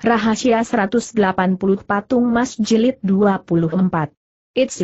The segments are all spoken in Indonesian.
Rahasia 180 Patung Mas Jilid 24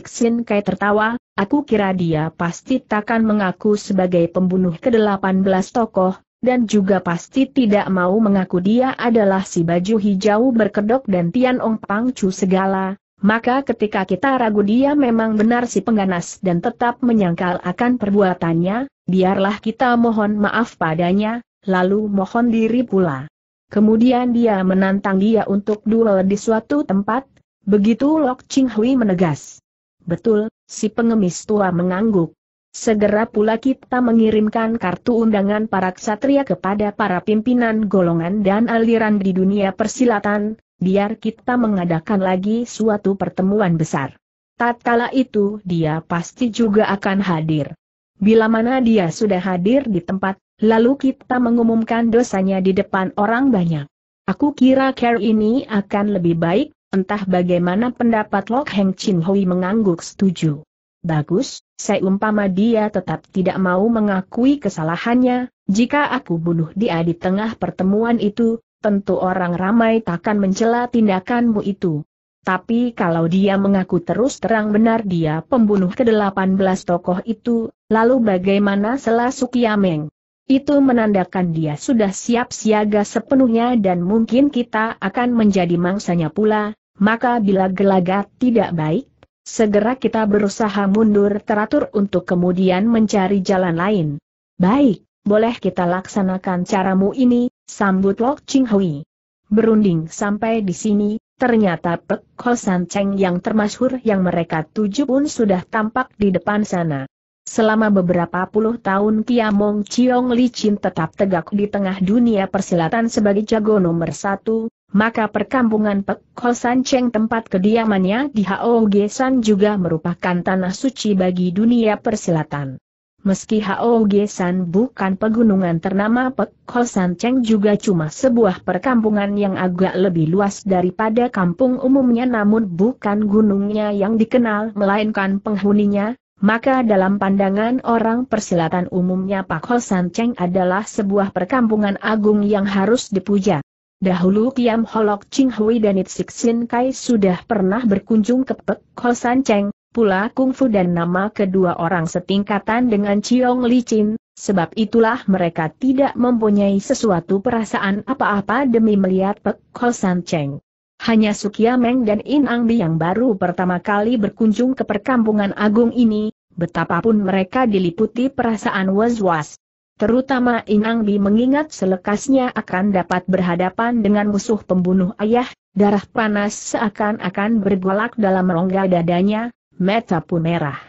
Sin Kai tertawa, aku kira dia pasti takkan mengaku sebagai pembunuh ke-18 tokoh, dan juga pasti tidak mau mengaku dia adalah si baju hijau berkedok dan Tian Ong Pang Chu segala, maka ketika kita ragu dia memang benar si pengganas dan tetap menyangkal akan perbuatannya, biarlah kita mohon maaf padanya, lalu mohon diri pula. Kemudian dia menantang dia untuk duel di suatu tempat, begitu Lok Ching Hui menegas. Betul, si pengemis tua mengangguk. Segera pula kita mengirimkan kartu undangan para ksatria kepada para pimpinan golongan dan aliran di dunia persilatan, biar kita mengadakan lagi suatu pertemuan besar. Tatkala itu dia pasti juga akan hadir. Bila mana dia sudah hadir di tempat Lalu kita mengumumkan dosanya di depan orang banyak. Aku kira care ini akan lebih baik, entah bagaimana pendapat Lok Heng Chin Hui mengangguk setuju. Bagus, saya umpama dia tetap tidak mau mengakui kesalahannya, jika aku bunuh dia di tengah pertemuan itu, tentu orang ramai takkan mencela tindakanmu itu. Tapi kalau dia mengaku terus terang benar dia pembunuh ke-18 tokoh itu, lalu bagaimana selasuk Yameng? Itu menandakan dia sudah siap siaga sepenuhnya dan mungkin kita akan menjadi mangsanya pula, maka bila gelagat tidak baik, segera kita berusaha mundur teratur untuk kemudian mencari jalan lain. Baik, boleh kita laksanakan caramu ini, sambut Lok Ching Hui. Berunding sampai di sini, ternyata Pek Ho San Cheng yang termasyhur yang mereka tuju pun sudah tampak di depan sana. Selama beberapa puluh tahun Kiamong Chiong Licin tetap tegak di tengah dunia persilatan sebagai jago nomor satu, maka perkampungan Pek San Cheng tempat kediamannya di Haoge San juga merupakan tanah suci bagi dunia persilatan. Meski Haoge San bukan pegunungan ternama Pek San Cheng juga cuma sebuah perkampungan yang agak lebih luas daripada kampung umumnya namun bukan gunungnya yang dikenal melainkan penghuninya, maka dalam pandangan orang persilatan umumnya Pak San Cheng adalah sebuah perkampungan agung yang harus dipuja. Dahulu Kiam Holok Ching Hui dan Itsik Sin Kai sudah pernah berkunjung ke Pek San Cheng, pula kungfu dan nama kedua orang setingkatan dengan Chiong Li Chin, sebab itulah mereka tidak mempunyai sesuatu perasaan apa-apa demi melihat Pek San Cheng. Hanya Sukia Meng dan Bi yang baru pertama kali berkunjung ke perkampungan agung ini, betapapun mereka diliputi perasaan was-was. Terutama Bi mengingat selekasnya akan dapat berhadapan dengan musuh pembunuh ayah, darah panas seakan-akan bergolak dalam rongga dadanya, mata pun merah.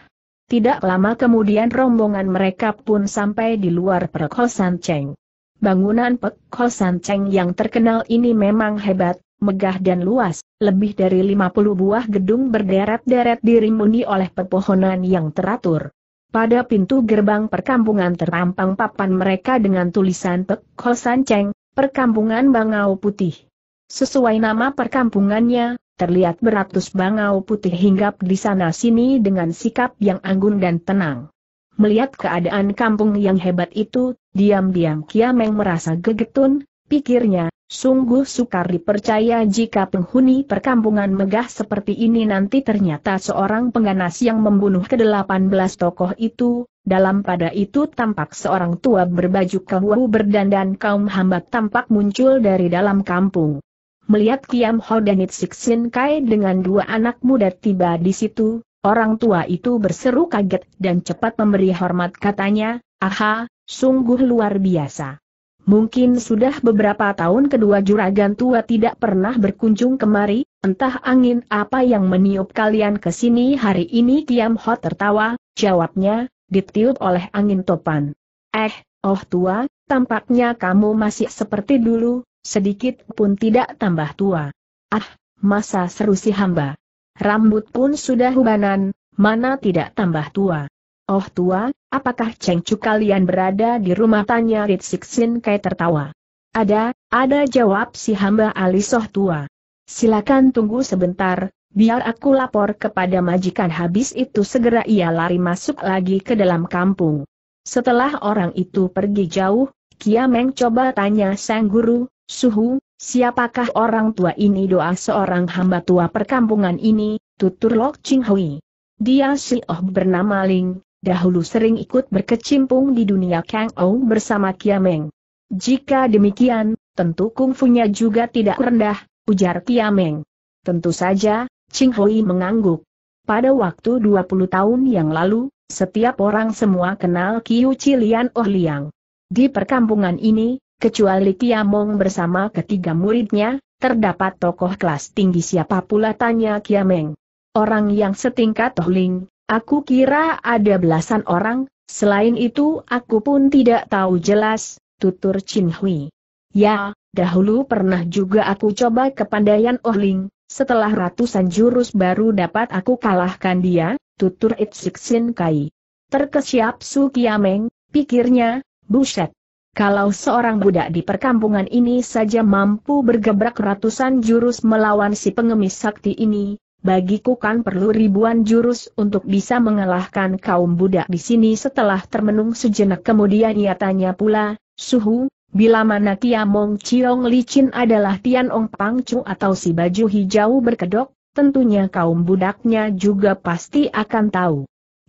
Tidak lama kemudian rombongan mereka pun sampai di luar perkosan Cheng. Bangunan perkosan Cheng yang terkenal ini memang hebat, megah dan luas, lebih dari 50 buah gedung berderet-deret dirimuni oleh pepohonan yang teratur. Pada pintu gerbang perkampungan terampang papan mereka dengan tulisan Pek Sanceng, Perkampungan Bangau Putih. Sesuai nama perkampungannya, terlihat beratus bangau putih hinggap di sana-sini dengan sikap yang anggun dan tenang. Melihat keadaan kampung yang hebat itu, diam-diam Kiameng merasa gegetun, pikirnya, Sungguh sukar dipercaya jika penghuni perkampungan megah seperti ini nanti ternyata seorang pengganas yang membunuh ke-18 tokoh itu, dalam pada itu tampak seorang tua berbaju kewu berdandan kaum hamba tampak muncul dari dalam kampung. Melihat Kiam Ho dan Sin Kai dengan dua anak muda tiba di situ, orang tua itu berseru kaget dan cepat memberi hormat katanya, aha, sungguh luar biasa. Mungkin sudah beberapa tahun kedua juragan tua tidak pernah berkunjung kemari, entah angin apa yang meniup kalian ke sini hari ini Kiam Ho tertawa, jawabnya, ditiup oleh angin topan. Eh, oh tua, tampaknya kamu masih seperti dulu, sedikit pun tidak tambah tua. Ah, masa seru si hamba. Rambut pun sudah hubanan, mana tidak tambah tua. Oh tua, apakah Chu kalian berada di rumah tanya Rit Sin Kai tertawa. Ada, ada jawab si hamba Ali Soh tua. Silakan tunggu sebentar, biar aku lapor kepada majikan habis itu segera ia lari masuk lagi ke dalam kampung. Setelah orang itu pergi jauh, kia meng coba tanya sang guru, Suhu, siapakah orang tua ini doa seorang hamba tua perkampungan ini, tutur Lok Ching Hui. Dia si Oh bernama Ling, dahulu sering ikut berkecimpung di dunia Kang Ou bersama Kiameng. Jika demikian, tentu kungfunya juga tidak rendah, ujar Kiameng. Tentu saja, Ching Hui mengangguk. Pada waktu 20 tahun yang lalu, setiap orang semua kenal Kiu Cilian Oh Liang. Di perkampungan ini, kecuali Kiamong bersama ketiga muridnya, terdapat tokoh kelas tinggi siapa pula tanya Kiameng. Orang yang setingkat Toh Ling. Aku kira ada belasan orang, selain itu aku pun tidak tahu jelas, tutur Chin Hui. Ya, dahulu pernah juga aku coba kepandaian Ling. setelah ratusan jurus baru dapat aku kalahkan dia, tutur Sin Kai. Terkesiap Su Kiameng, pikirnya, buset. Kalau seorang budak di perkampungan ini saja mampu bergebrak ratusan jurus melawan si pengemis sakti ini, Bagiku kan perlu ribuan jurus untuk bisa mengalahkan kaum budak di sini setelah termenung sejenak kemudian ia tanya pula, Suhu, bila mana Mong Chiong Licin adalah Tian Ong Pangcu atau si baju hijau berkedok, tentunya kaum budaknya juga pasti akan tahu.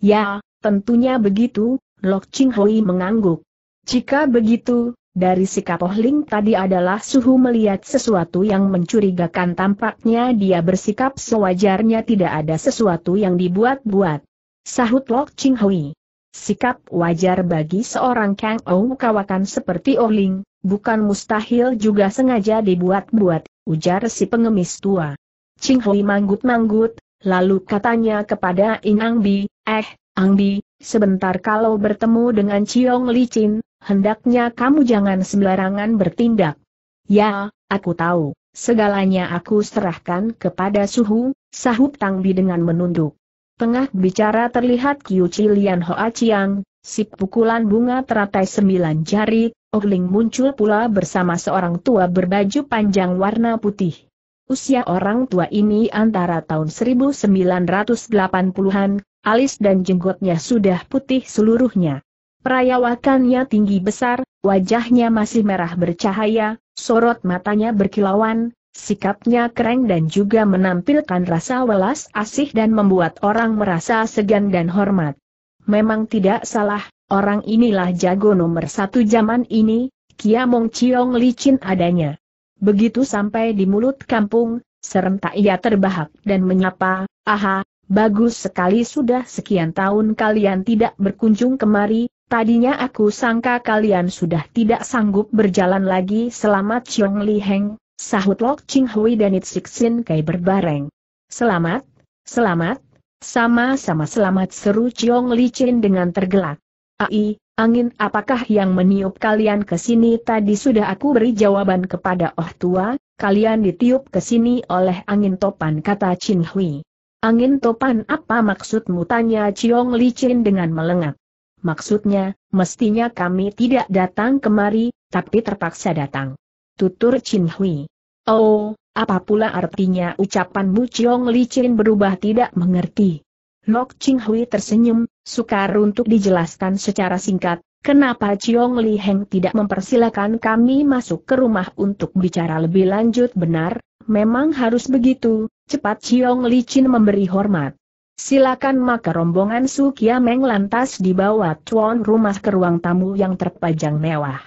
Ya, tentunya begitu, Lok Ching Hui mengangguk. Jika begitu, dari sikap Oh Ling tadi adalah Suhu melihat sesuatu yang mencurigakan tampaknya dia bersikap sewajarnya tidak ada sesuatu yang dibuat-buat. Sahut Lok Ching Hui. Sikap wajar bagi seorang Kang Ou kawakan seperti Oh Ling, bukan mustahil juga sengaja dibuat-buat, ujar si pengemis tua. Ching Hui manggut-manggut, lalu katanya kepada Inang Bi, eh, Ang Bi, sebentar kalau bertemu dengan Ciong Licin, hendaknya kamu jangan sembarangan bertindak. Ya, aku tahu, segalanya aku serahkan kepada suhu, sahut Tang Bi dengan menunduk. Tengah bicara terlihat Kiu Chilian Hoa Chiang, si pukulan bunga teratai sembilan jari, Ogling oh muncul pula bersama seorang tua berbaju panjang warna putih. Usia orang tua ini antara tahun 1980-an, alis dan jenggotnya sudah putih seluruhnya. Perayawakannya tinggi besar, wajahnya masih merah bercahaya, sorot matanya berkilauan, sikapnya keren dan juga menampilkan rasa welas asih dan membuat orang merasa segan dan hormat. Memang tidak salah, orang inilah jago nomor satu zaman ini, Kia Mong Chiong licin adanya. Begitu sampai di mulut kampung, serentak ia terbahak dan menyapa, aha, Bagus sekali sudah sekian tahun kalian tidak berkunjung kemari, tadinya aku sangka kalian sudah tidak sanggup berjalan lagi selamat Chiong Li Heng, sahut Lok Ching Hui dan It Sik Sin Kai berbareng. Selamat, selamat, sama-sama selamat seru Chiong Li Chin dengan tergelak. Ai, angin apakah yang meniup kalian ke sini tadi sudah aku beri jawaban kepada Oh Tua, kalian ditiup ke sini oleh angin topan kata Chin Hui. Angin topan apa maksudmu tanya Chiong Licin dengan melengak. Maksudnya, mestinya kami tidak datang kemari, tapi terpaksa datang. Tutur Chin Hui. Oh, apa pula artinya ucapanmu Chiong Licin berubah tidak mengerti. Lok Ching Hui tersenyum, sukar untuk dijelaskan secara singkat, Kenapa Chiong Li Heng tidak mempersilakan kami masuk ke rumah untuk bicara lebih lanjut benar, memang harus begitu, Cepat Ciong Licin memberi hormat. Silakan maka rombongan Su Kiameng lantas dibawa tuan rumah ke ruang tamu yang terpajang mewah.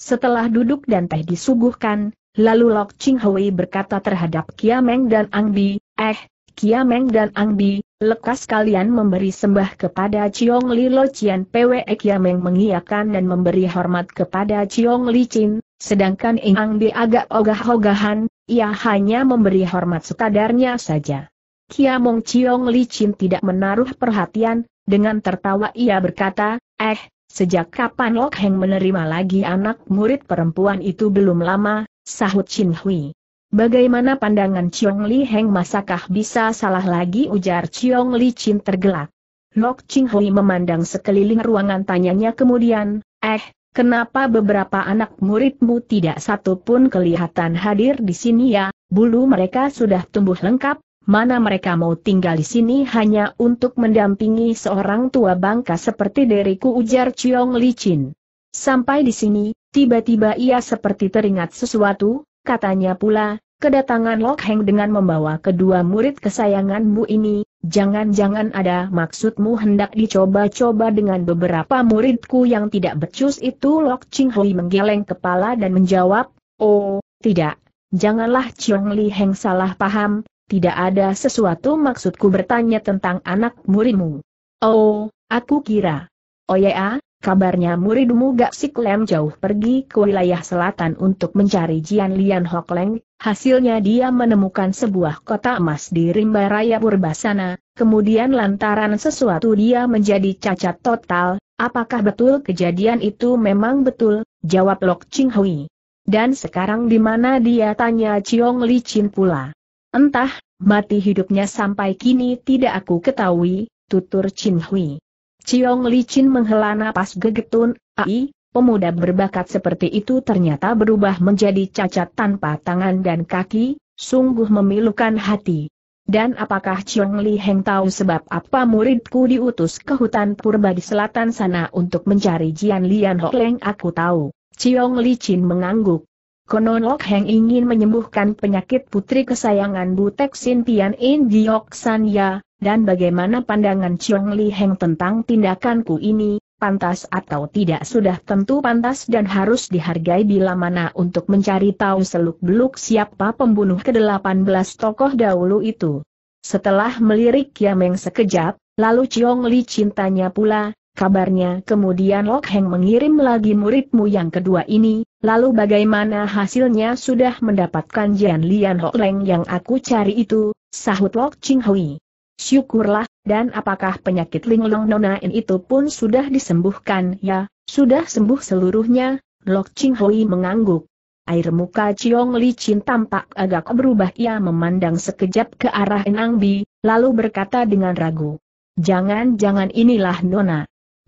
Setelah duduk dan teh disuguhkan, lalu Lok Ching Hui berkata terhadap Kiameng dan Ang Angbi, eh, Kiameng dan Ang Angbi, lekas kalian memberi sembah kepada Chiong Li Lo Cian Pwe Kiameng mengiakan dan memberi hormat kepada Chiong Li Chin, sedangkan Ing Angbi agak ogah-ogahan, ia hanya memberi hormat sekadarnya saja. Kia Mong Chiong licin tidak menaruh perhatian, dengan tertawa ia berkata, eh, sejak kapan Lok Heng menerima lagi anak murid perempuan itu belum lama, sahut Chin Hui. Bagaimana pandangan Chiong Li Heng masakah bisa salah lagi ujar Chiong Li Chin tergelak. Lok Ching Hui memandang sekeliling ruangan tanyanya kemudian, eh, Kenapa beberapa anak muridmu tidak satu pun kelihatan hadir di sini ya, bulu mereka sudah tumbuh lengkap, mana mereka mau tinggal di sini hanya untuk mendampingi seorang tua bangka seperti diriku ujar Chiong Licin. Sampai di sini, tiba-tiba ia seperti teringat sesuatu, katanya pula, Kedatangan Lok Heng dengan membawa kedua murid kesayanganmu ini, jangan-jangan ada maksudmu hendak dicoba-coba dengan beberapa muridku yang tidak becus itu Lok Ching Hui menggeleng kepala dan menjawab, Oh, tidak, janganlah Chiong Li Heng salah paham, tidak ada sesuatu maksudku bertanya tentang anak muridmu. Oh, aku kira. Oh ya, Kabarnya muridmu Gak Siklem jauh pergi ke wilayah selatan untuk mencari Jian Lian Leng, hasilnya dia menemukan sebuah kota emas di Rimba Raya Purbasana, kemudian lantaran sesuatu dia menjadi cacat total, apakah betul kejadian itu memang betul, jawab Lok Ching Hui. Dan sekarang di mana dia tanya Chiong Li Chin pula. Entah, mati hidupnya sampai kini tidak aku ketahui, tutur Chin Hui. Ciong licin menghela napas gegetun, ai, pemuda berbakat seperti itu ternyata berubah menjadi cacat tanpa tangan dan kaki, sungguh memilukan hati. Dan apakah Ciong Li Heng tahu sebab apa muridku diutus ke hutan purba di selatan sana untuk mencari Jian Lian Ho Leng? Aku tahu. Ciong Li mengangguk. Konon Lok Heng ingin menyembuhkan penyakit putri kesayangan Butek Sin Tian In Giok San Ya, dan bagaimana pandangan Chiong Li Heng tentang tindakanku ini, pantas atau tidak sudah tentu pantas dan harus dihargai bila mana untuk mencari tahu seluk-beluk siapa pembunuh ke-18 tokoh dahulu itu. Setelah melirik Yameng sekejap, lalu Chiong Li cintanya pula, Kabarnya kemudian Lok Heng mengirim lagi muridmu yang kedua ini, lalu bagaimana hasilnya sudah mendapatkan Jian Lian Lok Leng yang aku cari itu, sahut Lok Ching Hui. Syukurlah, dan apakah penyakit linglung nonain itu pun sudah disembuhkan ya, sudah sembuh seluruhnya, Lok Ching Hui mengangguk. Air muka Chiong Li Chin tampak agak berubah ia memandang sekejap ke arah Enang Bi, lalu berkata dengan ragu. Jangan-jangan inilah Nona.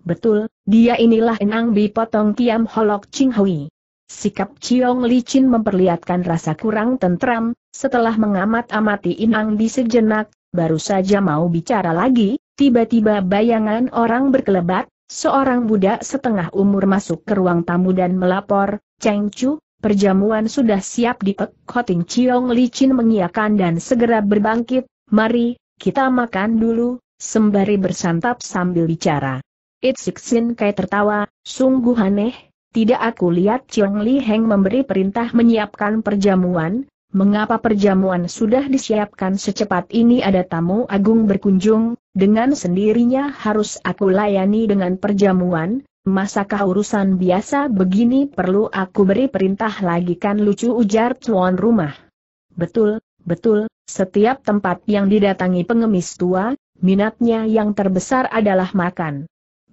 Betul, dia inilah Enang Bi Potong Kiam Holok Ching Hui. Sikap Chiong Licin memperlihatkan rasa kurang tentram, setelah mengamat-amati Inang Bi sejenak, baru saja mau bicara lagi, tiba-tiba bayangan orang berkelebat, seorang budak setengah umur masuk ke ruang tamu dan melapor, Cheng Chu, perjamuan sudah siap di Koting Chiong Licin mengiakan dan segera berbangkit, mari, kita makan dulu, sembari bersantap sambil bicara. Itsiksin Kai tertawa, sungguh aneh, tidak aku lihat Chiong Li Heng memberi perintah menyiapkan perjamuan, mengapa perjamuan sudah disiapkan secepat ini ada tamu agung berkunjung, dengan sendirinya harus aku layani dengan perjamuan, Masakah urusan biasa begini perlu aku beri perintah lagi kan lucu ujar tuan rumah. Betul, betul, setiap tempat yang didatangi pengemis tua, minatnya yang terbesar adalah makan.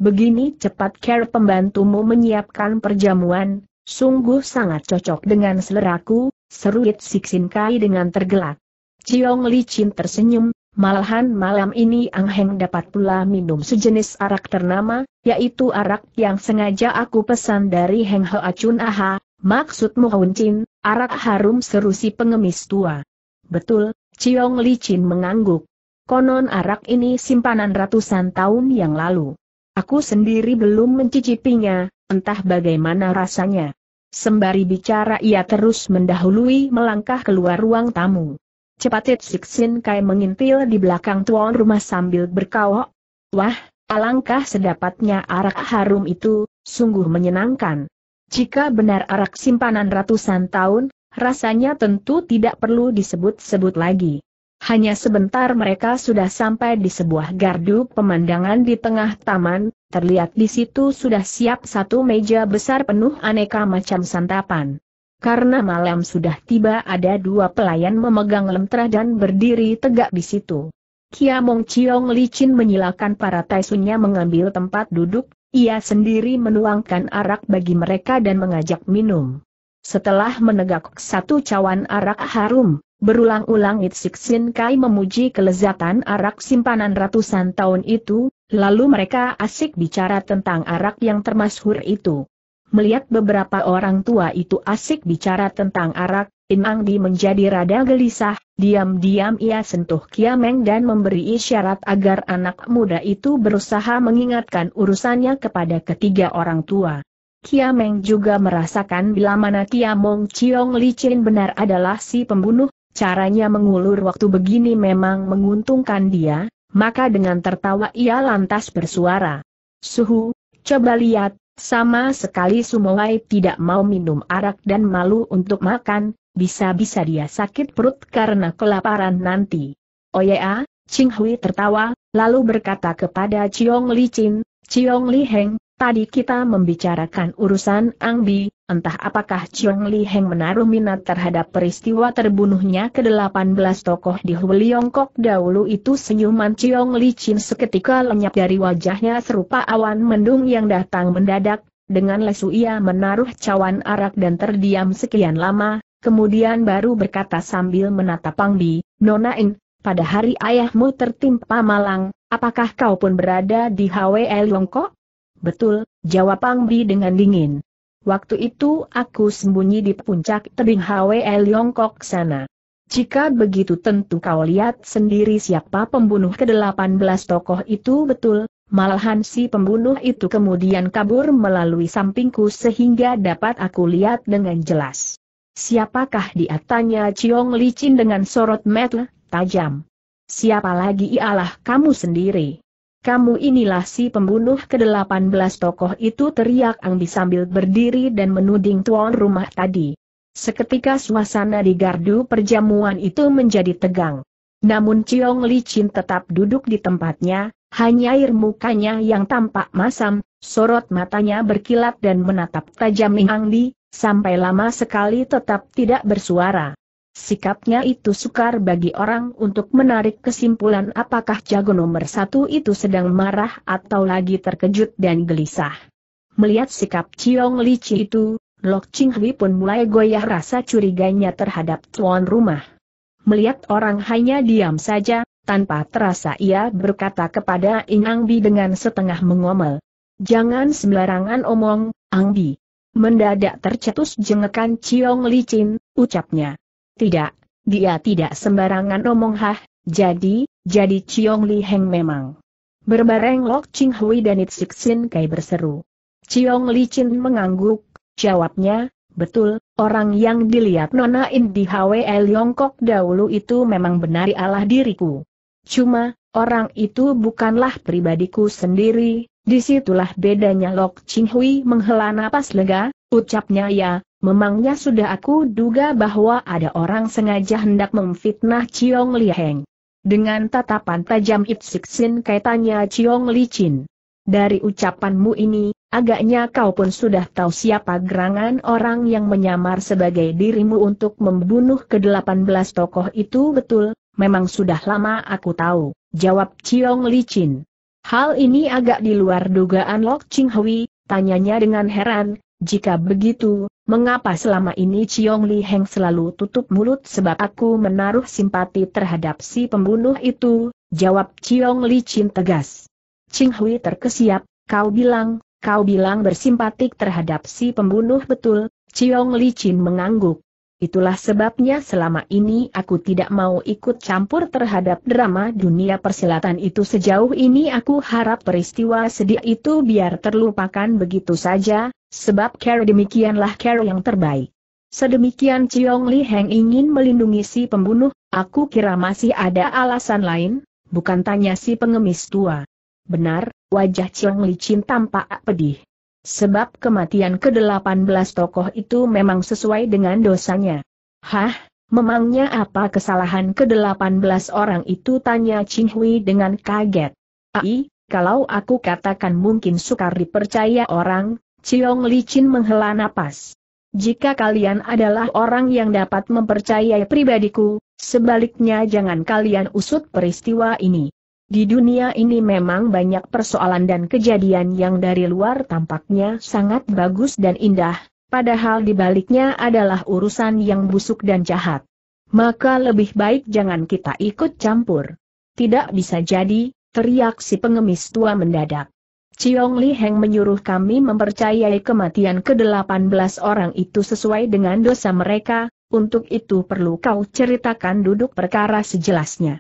Begini cepat care pembantumu menyiapkan perjamuan, sungguh sangat cocok dengan seleraku, seru It siksin Kai dengan tergelak. Ciong Licin tersenyum, malahan malam ini Ang Heng dapat pula minum sejenis arak ternama, yaitu arak yang sengaja aku pesan dari Heng Hoa Chun Aha, maksudmu Hun Chin, arak harum seru si pengemis tua. Betul, Ciong Licin mengangguk. Konon arak ini simpanan ratusan tahun yang lalu. Aku sendiri belum mencicipinya, entah bagaimana rasanya. Sembari bicara ia terus mendahului melangkah keluar ruang tamu. Cepatit Siksin Kai mengintil di belakang tuan rumah sambil berkawok. Wah, alangkah sedapatnya arak harum itu, sungguh menyenangkan. Jika benar arak simpanan ratusan tahun, rasanya tentu tidak perlu disebut-sebut lagi. Hanya sebentar mereka sudah sampai di sebuah gardu pemandangan di tengah taman, terlihat di situ sudah siap satu meja besar penuh aneka macam santapan. Karena malam sudah tiba ada dua pelayan memegang lemtra dan berdiri tegak di situ. Kia Mong Chiong licin menyilakan para taisunya mengambil tempat duduk, ia sendiri menuangkan arak bagi mereka dan mengajak minum. Setelah menegak satu cawan arak harum, Berulang-ulang Itsiksin Kai memuji kelezatan arak simpanan ratusan tahun itu, lalu mereka asik bicara tentang arak yang termasyhur itu. Melihat beberapa orang tua itu asik bicara tentang arak, Imang Di menjadi rada gelisah, diam-diam ia sentuh Kiameng dan memberi isyarat agar anak muda itu berusaha mengingatkan urusannya kepada ketiga orang tua. Kiameng juga merasakan bila mana Kiamong Chiong Licin benar adalah si pembunuh, Caranya mengulur waktu begini memang menguntungkan dia, maka dengan tertawa ia lantas bersuara. Suhu, coba lihat, sama sekali Sumowai tidak mau minum arak dan malu untuk makan, bisa-bisa dia sakit perut karena kelaparan nanti. Oya, Ching Hui tertawa, lalu berkata kepada Chiong Li Chin, Chiong Li Heng, Tadi kita membicarakan urusan Ang Bi, entah apakah Chiong Li Heng menaruh minat terhadap peristiwa terbunuhnya ke-18 tokoh di Huliongkok dahulu itu senyuman Chiong Li Chin seketika lenyap dari wajahnya serupa awan mendung yang datang mendadak, dengan lesu ia menaruh cawan arak dan terdiam sekian lama, kemudian baru berkata sambil menatap Ang Bi, Nona In, pada hari ayahmu tertimpa malang, apakah kau pun berada di HWL Longkok? Betul, jawab Bi dengan dingin. Waktu itu aku sembunyi di puncak tebing Hwe Yongkok sana. Jika begitu tentu kau lihat sendiri siapa pembunuh ke-18 tokoh itu betul, malahan si pembunuh itu kemudian kabur melalui sampingku sehingga dapat aku lihat dengan jelas. Siapakah dia tanya Chiong Licin dengan sorot mata tajam. Siapa lagi ialah kamu sendiri kamu inilah si pembunuh ke-18 tokoh itu teriak Anggi sambil berdiri dan menuding tuan rumah tadi. Seketika suasana di gardu perjamuan itu menjadi tegang. Namun Ciong Li Chin tetap duduk di tempatnya, hanya air mukanya yang tampak masam, sorot matanya berkilat dan menatap tajam Ming Li, sampai lama sekali tetap tidak bersuara. Sikapnya itu sukar bagi orang untuk menarik kesimpulan apakah jago nomor satu itu sedang marah atau lagi terkejut dan gelisah. Melihat sikap Chiong Li Chi itu, Lok Ching Hui pun mulai goyah rasa curiganya terhadap tuan rumah. Melihat orang hanya diam saja, tanpa terasa ia berkata kepada Ing Bi dengan setengah mengomel. Jangan sembarangan omong, Ang Bi. Mendadak tercetus jengekan Chiong Chin, ucapnya. Tidak, dia tidak sembarangan omong hah, jadi, jadi Chiong Li Heng memang. Berbareng Lok Ching Hui dan It Sik Sin Kai berseru. Chiong Li Chin mengangguk, jawabnya, betul, orang yang dilihat Nona In di HWL Yongkok dahulu itu memang benar Allah diriku. Cuma, orang itu bukanlah pribadiku sendiri, disitulah bedanya Lok Ching Hui menghela napas lega, ucapnya ya, Memangnya sudah aku duga bahwa ada orang sengaja hendak memfitnah Chiong Li Heng. Dengan tatapan tajam Ipsiksin kaitannya Chiong Li Chin. Dari ucapanmu ini, agaknya kau pun sudah tahu siapa gerangan orang yang menyamar sebagai dirimu untuk membunuh ke-18 tokoh itu betul, memang sudah lama aku tahu, jawab Chiong Li Chin. Hal ini agak di luar dugaan Lok Ching Hui, tanyanya dengan heran, jika begitu, Mengapa selama ini Chiong Li Heng selalu tutup mulut sebab aku menaruh simpati terhadap si pembunuh itu, jawab Chiong Li Chin tegas. Ching Hui terkesiap, kau bilang, kau bilang bersimpatik terhadap si pembunuh betul, Chiong Li Chin mengangguk. Itulah sebabnya selama ini aku tidak mau ikut campur terhadap drama dunia persilatan itu sejauh ini aku harap peristiwa sedih itu biar terlupakan begitu saja, sebab care demikianlah care yang terbaik. Sedemikian Chiong Li Heng ingin melindungi si pembunuh, aku kira masih ada alasan lain, bukan tanya si pengemis tua. Benar, wajah Chiong Li Chin tampak pedih. Sebab kematian ke-18 tokoh itu memang sesuai dengan dosanya. Hah, memangnya apa kesalahan ke-18 orang itu tanya Ching Hui dengan kaget. Ai, ah, kalau aku katakan mungkin sukar dipercaya orang, Ciong Li menghela napas. Jika kalian adalah orang yang dapat mempercayai pribadiku, sebaliknya jangan kalian usut peristiwa ini. Di dunia ini memang banyak persoalan dan kejadian yang dari luar tampaknya sangat bagus dan indah, padahal di baliknya adalah urusan yang busuk dan jahat. Maka lebih baik jangan kita ikut campur. Tidak bisa jadi, teriak si pengemis tua mendadak. Ciong Li Heng menyuruh kami mempercayai kematian ke-18 orang itu sesuai dengan dosa mereka, untuk itu perlu kau ceritakan duduk perkara sejelasnya.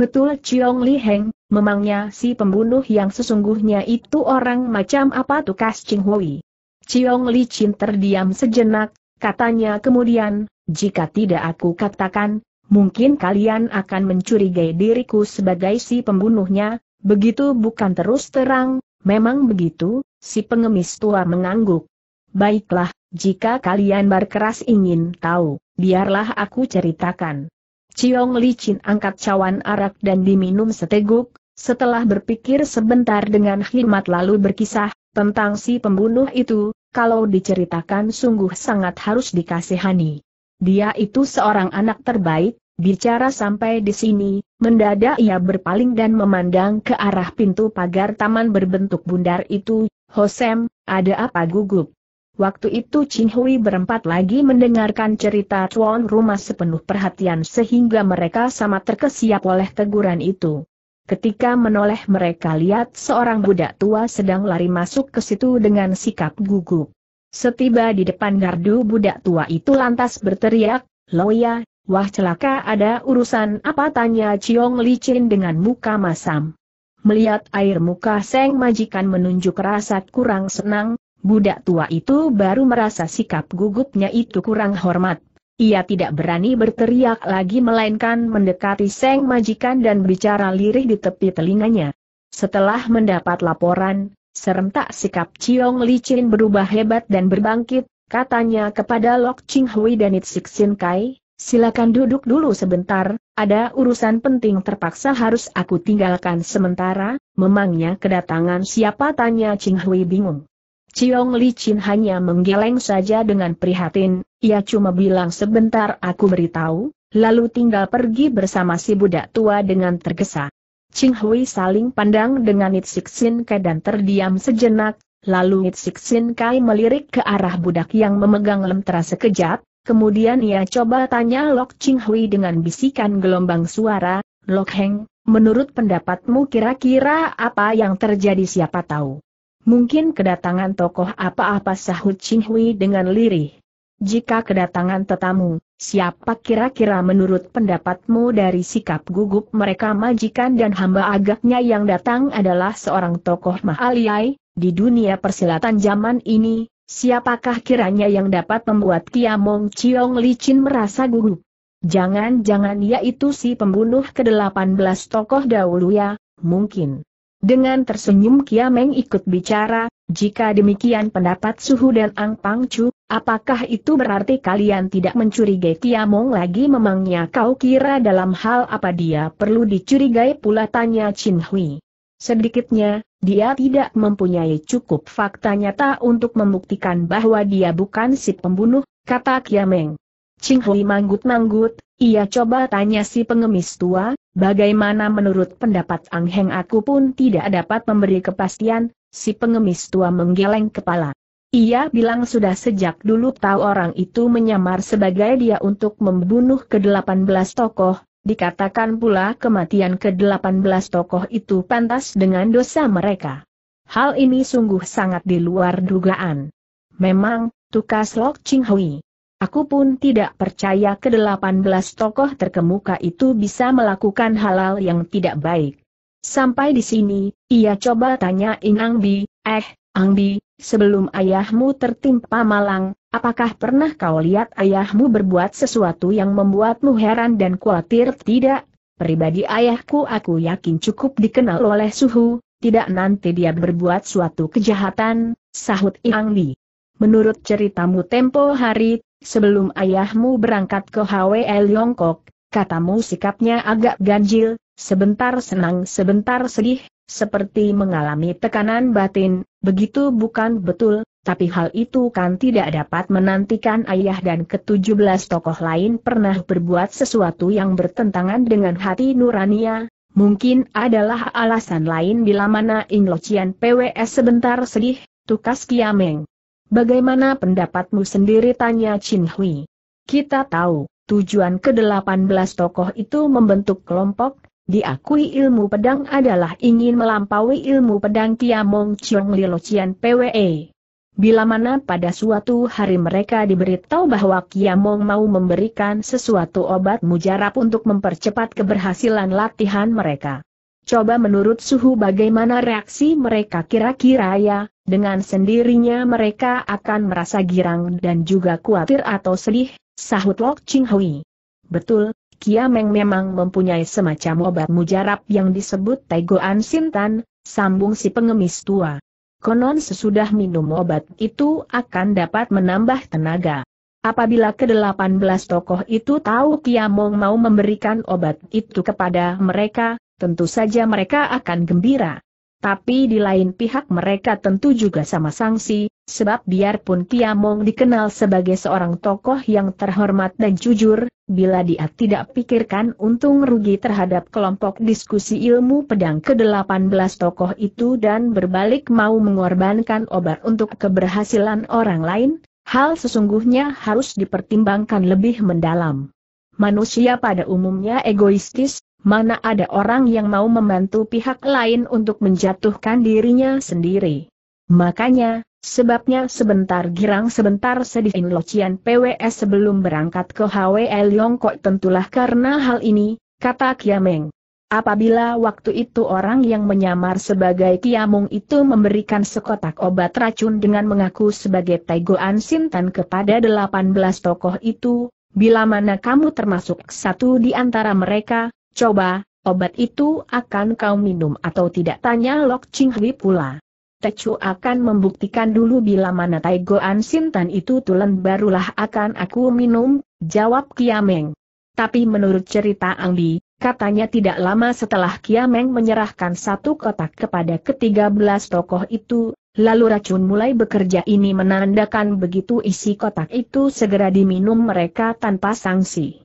Betul Ciong Li Heng, memangnya si pembunuh yang sesungguhnya itu orang macam apa tukas Ching Hui. Ciong Li Chin terdiam sejenak, katanya kemudian, jika tidak aku katakan, mungkin kalian akan mencurigai diriku sebagai si pembunuhnya, begitu bukan terus terang, memang begitu, si pengemis tua mengangguk. Baiklah, jika kalian berkeras ingin tahu, biarlah aku ceritakan. Ciong licin angkat cawan arak dan diminum seteguk, setelah berpikir sebentar dengan khidmat lalu berkisah, tentang si pembunuh itu, kalau diceritakan sungguh sangat harus dikasihani. Dia itu seorang anak terbaik, bicara sampai di sini, mendadak ia berpaling dan memandang ke arah pintu pagar taman berbentuk bundar itu, Hosem, ada apa gugup? Waktu itu Chin Hui berempat lagi mendengarkan cerita tuan rumah sepenuh perhatian sehingga mereka sama terkesiap oleh teguran itu. Ketika menoleh mereka lihat seorang budak tua sedang lari masuk ke situ dengan sikap gugup. Setiba di depan gardu budak tua itu lantas berteriak, Loya, wah celaka ada urusan apa tanya Chiong Licin dengan muka masam. Melihat air muka Seng Majikan menunjuk rasa kurang senang, Budak tua itu baru merasa sikap gugupnya itu kurang hormat. Ia tidak berani berteriak lagi melainkan mendekati seng majikan dan bicara lirih di tepi telinganya. Setelah mendapat laporan, serentak sikap Chiong Licin berubah hebat dan berbangkit, katanya kepada Lok Ching Hui dan Itsik Sin Kai, silakan duduk dulu sebentar, ada urusan penting terpaksa harus aku tinggalkan sementara, memangnya kedatangan siapa tanya Ching Hui bingung. Ciong Chin hanya menggeleng saja dengan prihatin, ia cuma bilang sebentar aku beritahu, lalu tinggal pergi bersama si budak tua dengan tergesa. Ching Hui saling pandang dengan It Sik Sin Kai dan terdiam sejenak, lalu It Sik Sin Kai melirik ke arah budak yang memegang lemtera sekejap, kemudian ia coba tanya Lok Ching Hui dengan bisikan gelombang suara, Lok Heng, menurut pendapatmu kira-kira apa yang terjadi siapa tahu? Mungkin kedatangan tokoh apa-apa sahut Ching Hui dengan lirih. Jika kedatangan tetamu, siapa kira-kira menurut pendapatmu dari sikap gugup mereka majikan dan hamba agaknya yang datang adalah seorang tokoh mahaliai, di dunia persilatan zaman ini, siapakah kiranya yang dapat membuat Kiamong Chiong Licin merasa gugup? Jangan-jangan yaitu si pembunuh ke-18 tokoh dahulu ya, mungkin. Dengan tersenyum Kiameng ikut bicara, jika demikian pendapat Suhu dan Ang Pang Pangcu, apakah itu berarti kalian tidak mencurigai Kiamong lagi memangnya kau kira dalam hal apa dia perlu dicurigai pula tanya Chin Hui. Sedikitnya, dia tidak mempunyai cukup fakta nyata untuk membuktikan bahwa dia bukan si pembunuh, kata Kiameng. Ching Hui manggut-manggut, ia coba tanya si pengemis tua, Bagaimana menurut pendapat Ang Heng aku pun tidak dapat memberi kepastian, si pengemis tua menggeleng kepala. Ia bilang sudah sejak dulu tahu orang itu menyamar sebagai dia untuk membunuh ke-18 tokoh, dikatakan pula kematian ke-18 tokoh itu pantas dengan dosa mereka. Hal ini sungguh sangat di luar dugaan. Memang, tukas Lok Ching Hui. Aku pun tidak percaya ke belas tokoh terkemuka itu bisa melakukan halal yang tidak baik. Sampai di sini, ia coba tanya Inang Bi, eh, Ang Bi, sebelum ayahmu tertimpa malang, apakah pernah kau lihat ayahmu berbuat sesuatu yang membuatmu heran dan khawatir tidak? Pribadi ayahku aku yakin cukup dikenal oleh suhu, tidak nanti dia berbuat suatu kejahatan, sahut Inang Bi. Menurut ceritamu tempo hari, Sebelum ayahmu berangkat ke HWL Yongkok, katamu sikapnya agak ganjil, sebentar senang sebentar sedih, seperti mengalami tekanan batin, begitu bukan betul, tapi hal itu kan tidak dapat menantikan ayah dan ketujuh belas tokoh lain pernah berbuat sesuatu yang bertentangan dengan hati nurania, Mungkin adalah alasan lain bila mana Inglocian PWS sebentar sedih, tukas Kiameng. Bagaimana pendapatmu sendiri tanya Chin Hui. Kita tahu, tujuan ke-18 tokoh itu membentuk kelompok, diakui ilmu pedang adalah ingin melampaui ilmu pedang Tiamong Chiong Lilo Chian PWE. Bila mana pada suatu hari mereka diberitahu bahwa Kiamong mau memberikan sesuatu obat mujarab untuk mempercepat keberhasilan latihan mereka. Coba menurut suhu bagaimana reaksi mereka kira-kira ya, dengan sendirinya mereka akan merasa girang dan juga khawatir atau sedih, sahut Lok Ching Hui. Betul, Kiameng memang mempunyai semacam obat mujarab yang disebut Tegoan Sintan, sambung si pengemis tua. Konon sesudah minum obat itu akan dapat menambah tenaga. Apabila kedelapan belas tokoh itu tahu Kiamong mau memberikan obat itu kepada mereka, tentu saja mereka akan gembira. Tapi di lain pihak mereka tentu juga sama sanksi, sebab biarpun Tiamong dikenal sebagai seorang tokoh yang terhormat dan jujur, bila dia tidak pikirkan untung rugi terhadap kelompok diskusi ilmu pedang ke-18 tokoh itu dan berbalik mau mengorbankan obat untuk keberhasilan orang lain, hal sesungguhnya harus dipertimbangkan lebih mendalam. Manusia pada umumnya egoistis, mana ada orang yang mau membantu pihak lain untuk menjatuhkan dirinya sendiri. Makanya, sebabnya sebentar girang sebentar sedih In Locian PWS sebelum berangkat ke HWL Yongkok tentulah karena hal ini, kata Kiameng. Apabila waktu itu orang yang menyamar sebagai Kiamung itu memberikan sekotak obat racun dengan mengaku sebagai Taigoan Sintan kepada delapan belas tokoh itu, bila mana kamu termasuk satu di antara mereka, Coba, obat itu akan kau minum atau tidak tanya Lok Ching Hui pula. Tecu akan membuktikan dulu bila mana Taigoan Sintan itu tulen barulah akan aku minum, jawab Kiameng. Tapi menurut cerita Ang Li, katanya tidak lama setelah Kiameng menyerahkan satu kotak kepada ketiga belas tokoh itu, lalu racun mulai bekerja ini menandakan begitu isi kotak itu segera diminum mereka tanpa sanksi.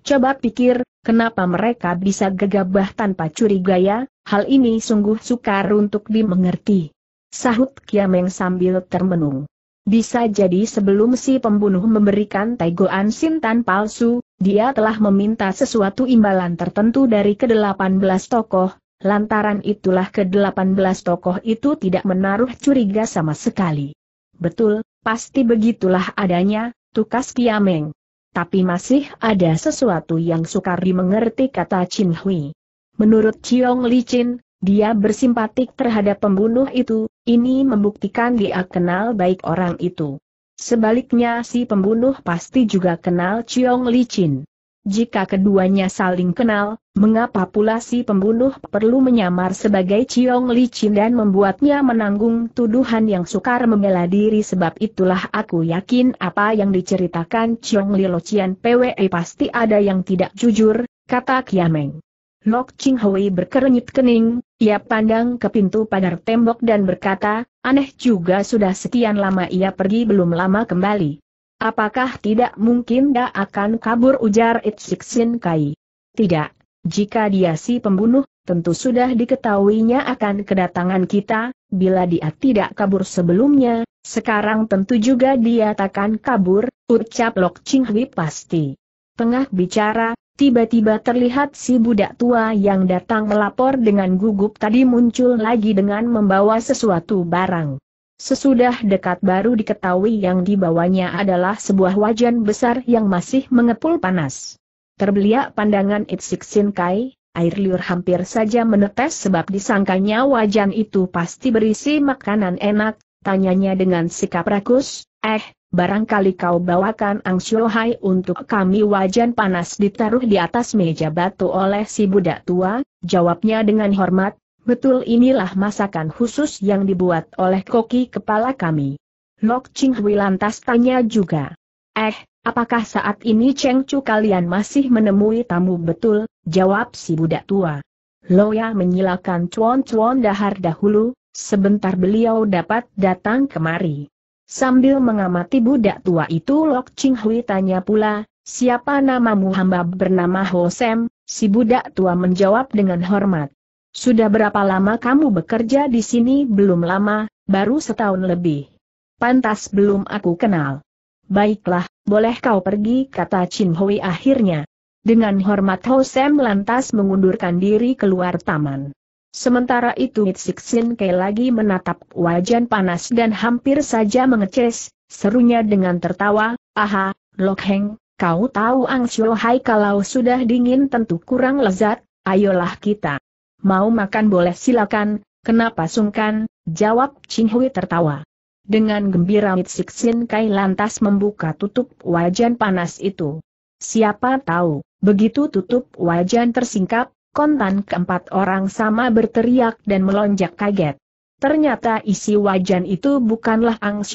Coba pikir, Kenapa mereka bisa gegabah tanpa curiga ya, hal ini sungguh sukar untuk dimengerti. Sahut Kiameng sambil termenung. Bisa jadi sebelum si pembunuh memberikan tegoan sintan palsu, dia telah meminta sesuatu imbalan tertentu dari ke-18 tokoh, lantaran itulah ke-18 tokoh itu tidak menaruh curiga sama sekali. Betul, pasti begitulah adanya, tukas Kiameng tapi masih ada sesuatu yang sukar dimengerti kata Chin Hui. Menurut Chiong Li Chin, dia bersimpatik terhadap pembunuh itu, ini membuktikan dia kenal baik orang itu. Sebaliknya si pembunuh pasti juga kenal Chiong Li Chin. Jika keduanya saling kenal, mengapa pula si pembunuh perlu menyamar sebagai Chiong Licin dan membuatnya menanggung tuduhan yang sukar membela diri sebab itulah aku yakin apa yang diceritakan Chiong Lilocian PWE pasti ada yang tidak jujur, kata Kiameng. Lok Ching Hui berkerenyit kening, ia pandang ke pintu pagar tembok dan berkata, aneh juga sudah sekian lama ia pergi belum lama kembali. Apakah tidak mungkin dia akan kabur ujar Itsiksin Kai? Tidak. Jika dia si pembunuh, tentu sudah diketahuinya akan kedatangan kita, bila dia tidak kabur sebelumnya, sekarang tentu juga dia takkan kabur, ucap Lok Ching Hui pasti. Tengah bicara, tiba-tiba terlihat si budak tua yang datang melapor dengan gugup tadi muncul lagi dengan membawa sesuatu barang. Sesudah dekat baru diketahui yang dibawanya adalah sebuah wajan besar yang masih mengepul panas. Terbeliak pandangan Itzik Sinkai, air liur hampir saja menetes sebab disangkanya wajan itu pasti berisi makanan enak, tanyanya dengan sikap rakus, eh, barangkali kau bawakan Ang Hai untuk kami wajan panas ditaruh di atas meja batu oleh si budak tua, jawabnya dengan hormat, Betul inilah masakan khusus yang dibuat oleh koki kepala kami. Lok Ching Hui lantas tanya juga. Eh, apakah saat ini Cheng Chu kalian masih menemui tamu betul? Jawab si budak tua. Loya menyilakan cuon-cuon dahar dahulu, sebentar beliau dapat datang kemari. Sambil mengamati budak tua itu Lok Ching Hui tanya pula, siapa namamu hamba bernama Ho Sam? Si budak tua menjawab dengan hormat. Sudah berapa lama kamu bekerja di sini? Belum lama, baru setahun lebih. Pantas belum aku kenal. Baiklah, boleh kau pergi kata Chin Hui akhirnya. Dengan hormat Ho Sam lantas mengundurkan diri keluar taman. Sementara itu Mitsiksin Kei lagi menatap wajan panas dan hampir saja mengeces, serunya dengan tertawa, aha, Lok Heng, kau tahu Ang Hai kalau sudah dingin tentu kurang lezat, ayolah kita. Mau makan boleh silakan, kenapa sungkan, jawab Ching Hui tertawa. Dengan gembira Mitsiksin Kai lantas membuka tutup wajan panas itu. Siapa tahu, begitu tutup wajan tersingkap, kontan keempat orang sama berteriak dan melonjak kaget. Ternyata isi wajan itu bukanlah Ang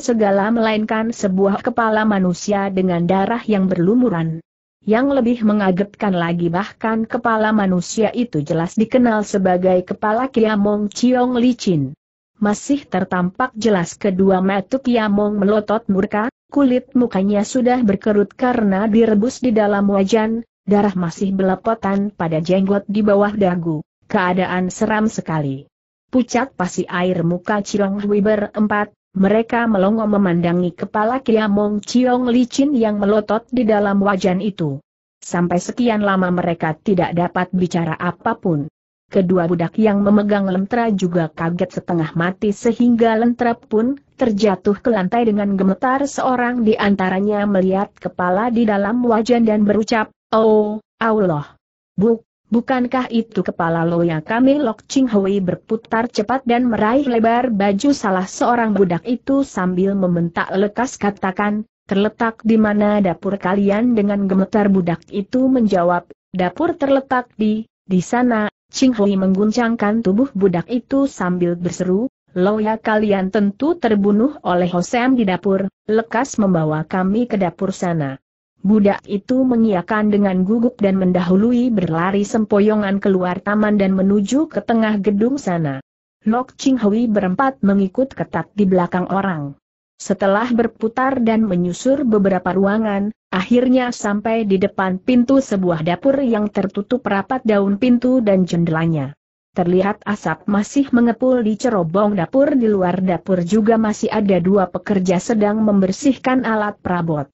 segala melainkan sebuah kepala manusia dengan darah yang berlumuran. Yang lebih mengagetkan lagi bahkan kepala manusia itu jelas dikenal sebagai kepala Kiamong Chiong Licin. Masih tertampak jelas kedua mata Kiamong melotot murka, kulit mukanya sudah berkerut karena direbus di dalam wajan, darah masih belepotan pada jenggot di bawah dagu. Keadaan seram sekali. Pucat pasi air muka Ciong Hui berempat, mereka melongo memandangi kepala Kiamong Chiong licin yang melotot di dalam wajan itu. Sampai sekian lama mereka tidak dapat bicara apapun. Kedua budak yang memegang lentera juga kaget setengah mati sehingga lentera pun terjatuh ke lantai dengan gemetar seorang di antaranya melihat kepala di dalam wajan dan berucap, Oh, Allah! Buk! Bukankah itu kepala loya kami Lok Ching Hui berputar cepat dan meraih lebar baju salah seorang budak itu sambil membentak lekas katakan, terletak di mana dapur kalian dengan gemetar budak itu menjawab, dapur terletak di, di sana, Ching Hui mengguncangkan tubuh budak itu sambil berseru, Loya kalian tentu terbunuh oleh Hosem di dapur, lekas membawa kami ke dapur sana. Budak itu mengiakan dengan gugup dan mendahului berlari sempoyongan keluar taman dan menuju ke tengah gedung sana. Lok Ching berempat mengikut ketat di belakang orang. Setelah berputar dan menyusur beberapa ruangan, akhirnya sampai di depan pintu sebuah dapur yang tertutup rapat daun pintu dan jendelanya. Terlihat asap masih mengepul di cerobong dapur di luar dapur juga masih ada dua pekerja sedang membersihkan alat perabot.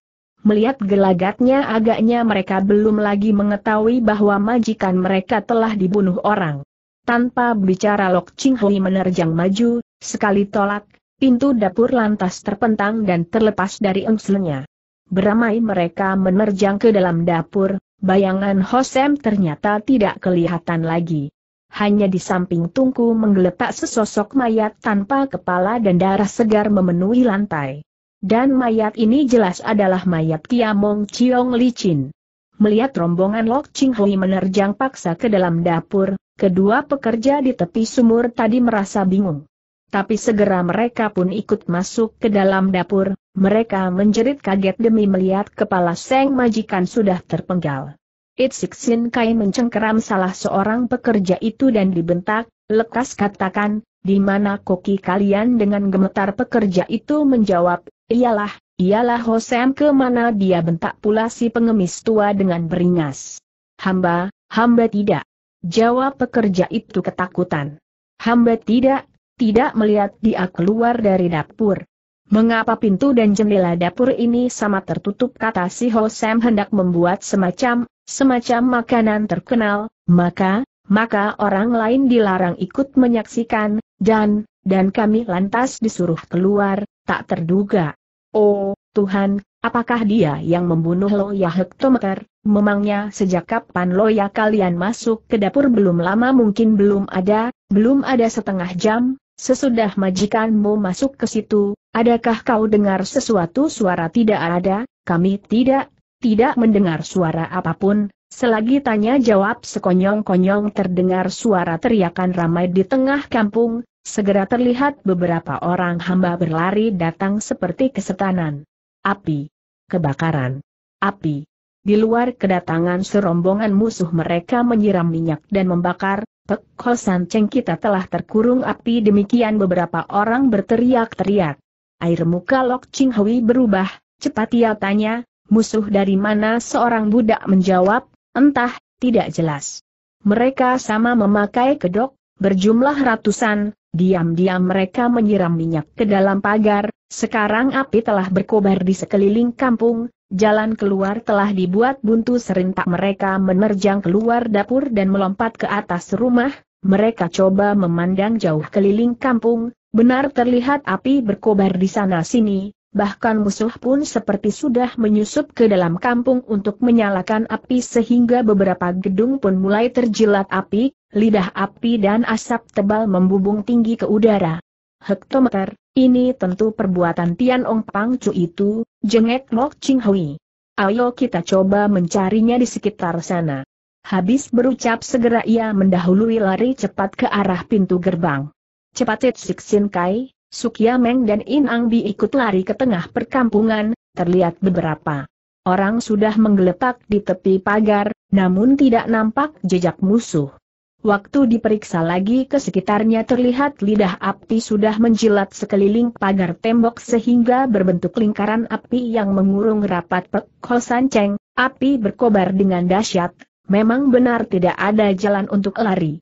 Melihat gelagatnya agaknya mereka belum lagi mengetahui bahwa majikan mereka telah dibunuh orang. Tanpa bicara Lok Ching Hui menerjang maju, sekali tolak, pintu dapur lantas terpentang dan terlepas dari engselnya. Beramai mereka menerjang ke dalam dapur, bayangan Hosem ternyata tidak kelihatan lagi. Hanya di samping tungku menggeletak sesosok mayat tanpa kepala dan darah segar memenuhi lantai. Dan mayat ini jelas adalah mayat Tiamong Chiong Licin. Melihat rombongan Lok Ching Hui menerjang paksa ke dalam dapur, kedua pekerja di tepi sumur tadi merasa bingung. Tapi segera mereka pun ikut masuk ke dalam dapur, mereka menjerit kaget demi melihat kepala Seng Majikan sudah terpenggal. Itsiksin Kai mencengkeram salah seorang pekerja itu dan dibentak, lekas katakan, di mana koki kalian dengan gemetar pekerja itu menjawab, Iyalah, iyalah Hosem kemana dia bentak pula si pengemis tua dengan beringas. Hamba, hamba tidak. Jawab pekerja itu ketakutan. Hamba tidak, tidak melihat dia keluar dari dapur. Mengapa pintu dan jendela dapur ini sama tertutup kata si Hosem hendak membuat semacam, semacam makanan terkenal, maka, maka orang lain dilarang ikut menyaksikan, dan, dan kami lantas disuruh keluar, tak terduga. Oh, Tuhan, apakah dia yang membunuh Loya Hektometer? Memangnya sejak kapan Loya kalian masuk ke dapur belum lama mungkin belum ada, belum ada setengah jam, sesudah majikanmu masuk ke situ, adakah kau dengar sesuatu suara tidak ada, kami tidak, tidak mendengar suara apapun, Selagi tanya jawab sekonyong-konyong terdengar suara teriakan ramai di tengah kampung, Segera terlihat beberapa orang hamba berlari datang seperti kesetanan. Api. Kebakaran. Api. Di luar kedatangan serombongan musuh mereka menyiram minyak dan membakar, Pek Kosan Cheng kita telah terkurung api demikian beberapa orang berteriak-teriak. Air muka Lok Ching Hui berubah, cepat ia tanya, musuh dari mana seorang budak menjawab, entah, tidak jelas. Mereka sama memakai kedok, berjumlah ratusan, Diam-diam mereka menyiram minyak ke dalam pagar, sekarang api telah berkobar di sekeliling kampung, jalan keluar telah dibuat buntu serentak mereka menerjang keluar dapur dan melompat ke atas rumah, mereka coba memandang jauh keliling kampung, benar terlihat api berkobar di sana-sini, bahkan musuh pun seperti sudah menyusup ke dalam kampung untuk menyalakan api sehingga beberapa gedung pun mulai terjilat api, lidah api dan asap tebal membubung tinggi ke udara. Hektometer, ini tentu perbuatan Tian Ong Pang Chu itu, jengek Lok Ching Hui. Ayo kita coba mencarinya di sekitar sana. Habis berucap segera ia mendahului lari cepat ke arah pintu gerbang. Cepat It Sin Kai, Sukia dan Inang Bi ikut lari ke tengah perkampungan, terlihat beberapa orang sudah menggeletak di tepi pagar, namun tidak nampak jejak musuh. Waktu diperiksa lagi ke sekitarnya terlihat lidah api sudah menjilat sekeliling pagar tembok sehingga berbentuk lingkaran api yang mengurung rapat Pek Hosan Cheng, api berkobar dengan dahsyat, memang benar tidak ada jalan untuk lari.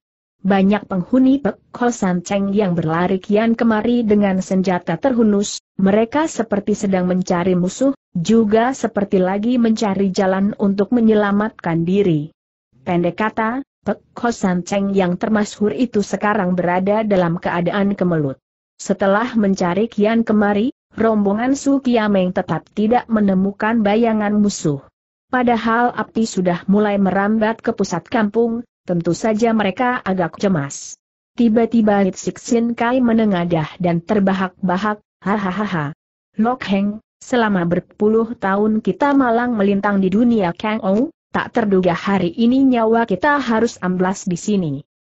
Banyak penghuni pekosan Cheng yang berlari kian kemari dengan senjata terhunus, mereka seperti sedang mencari musuh, juga seperti lagi mencari jalan untuk menyelamatkan diri. Pendek kata, pekosan Cheng yang termasyhur itu sekarang berada dalam keadaan kemelut. Setelah mencari kian kemari, rombongan Su Kiameng tetap tidak menemukan bayangan musuh. Padahal api sudah mulai merambat ke pusat kampung, tentu saja mereka agak cemas. Tiba-tiba Hitsik Sin Kai menengadah dan terbahak-bahak, hahaha. Lok Heng, selama berpuluh tahun kita malang melintang di dunia Kang Ou, tak terduga hari ini nyawa kita harus amblas di sini.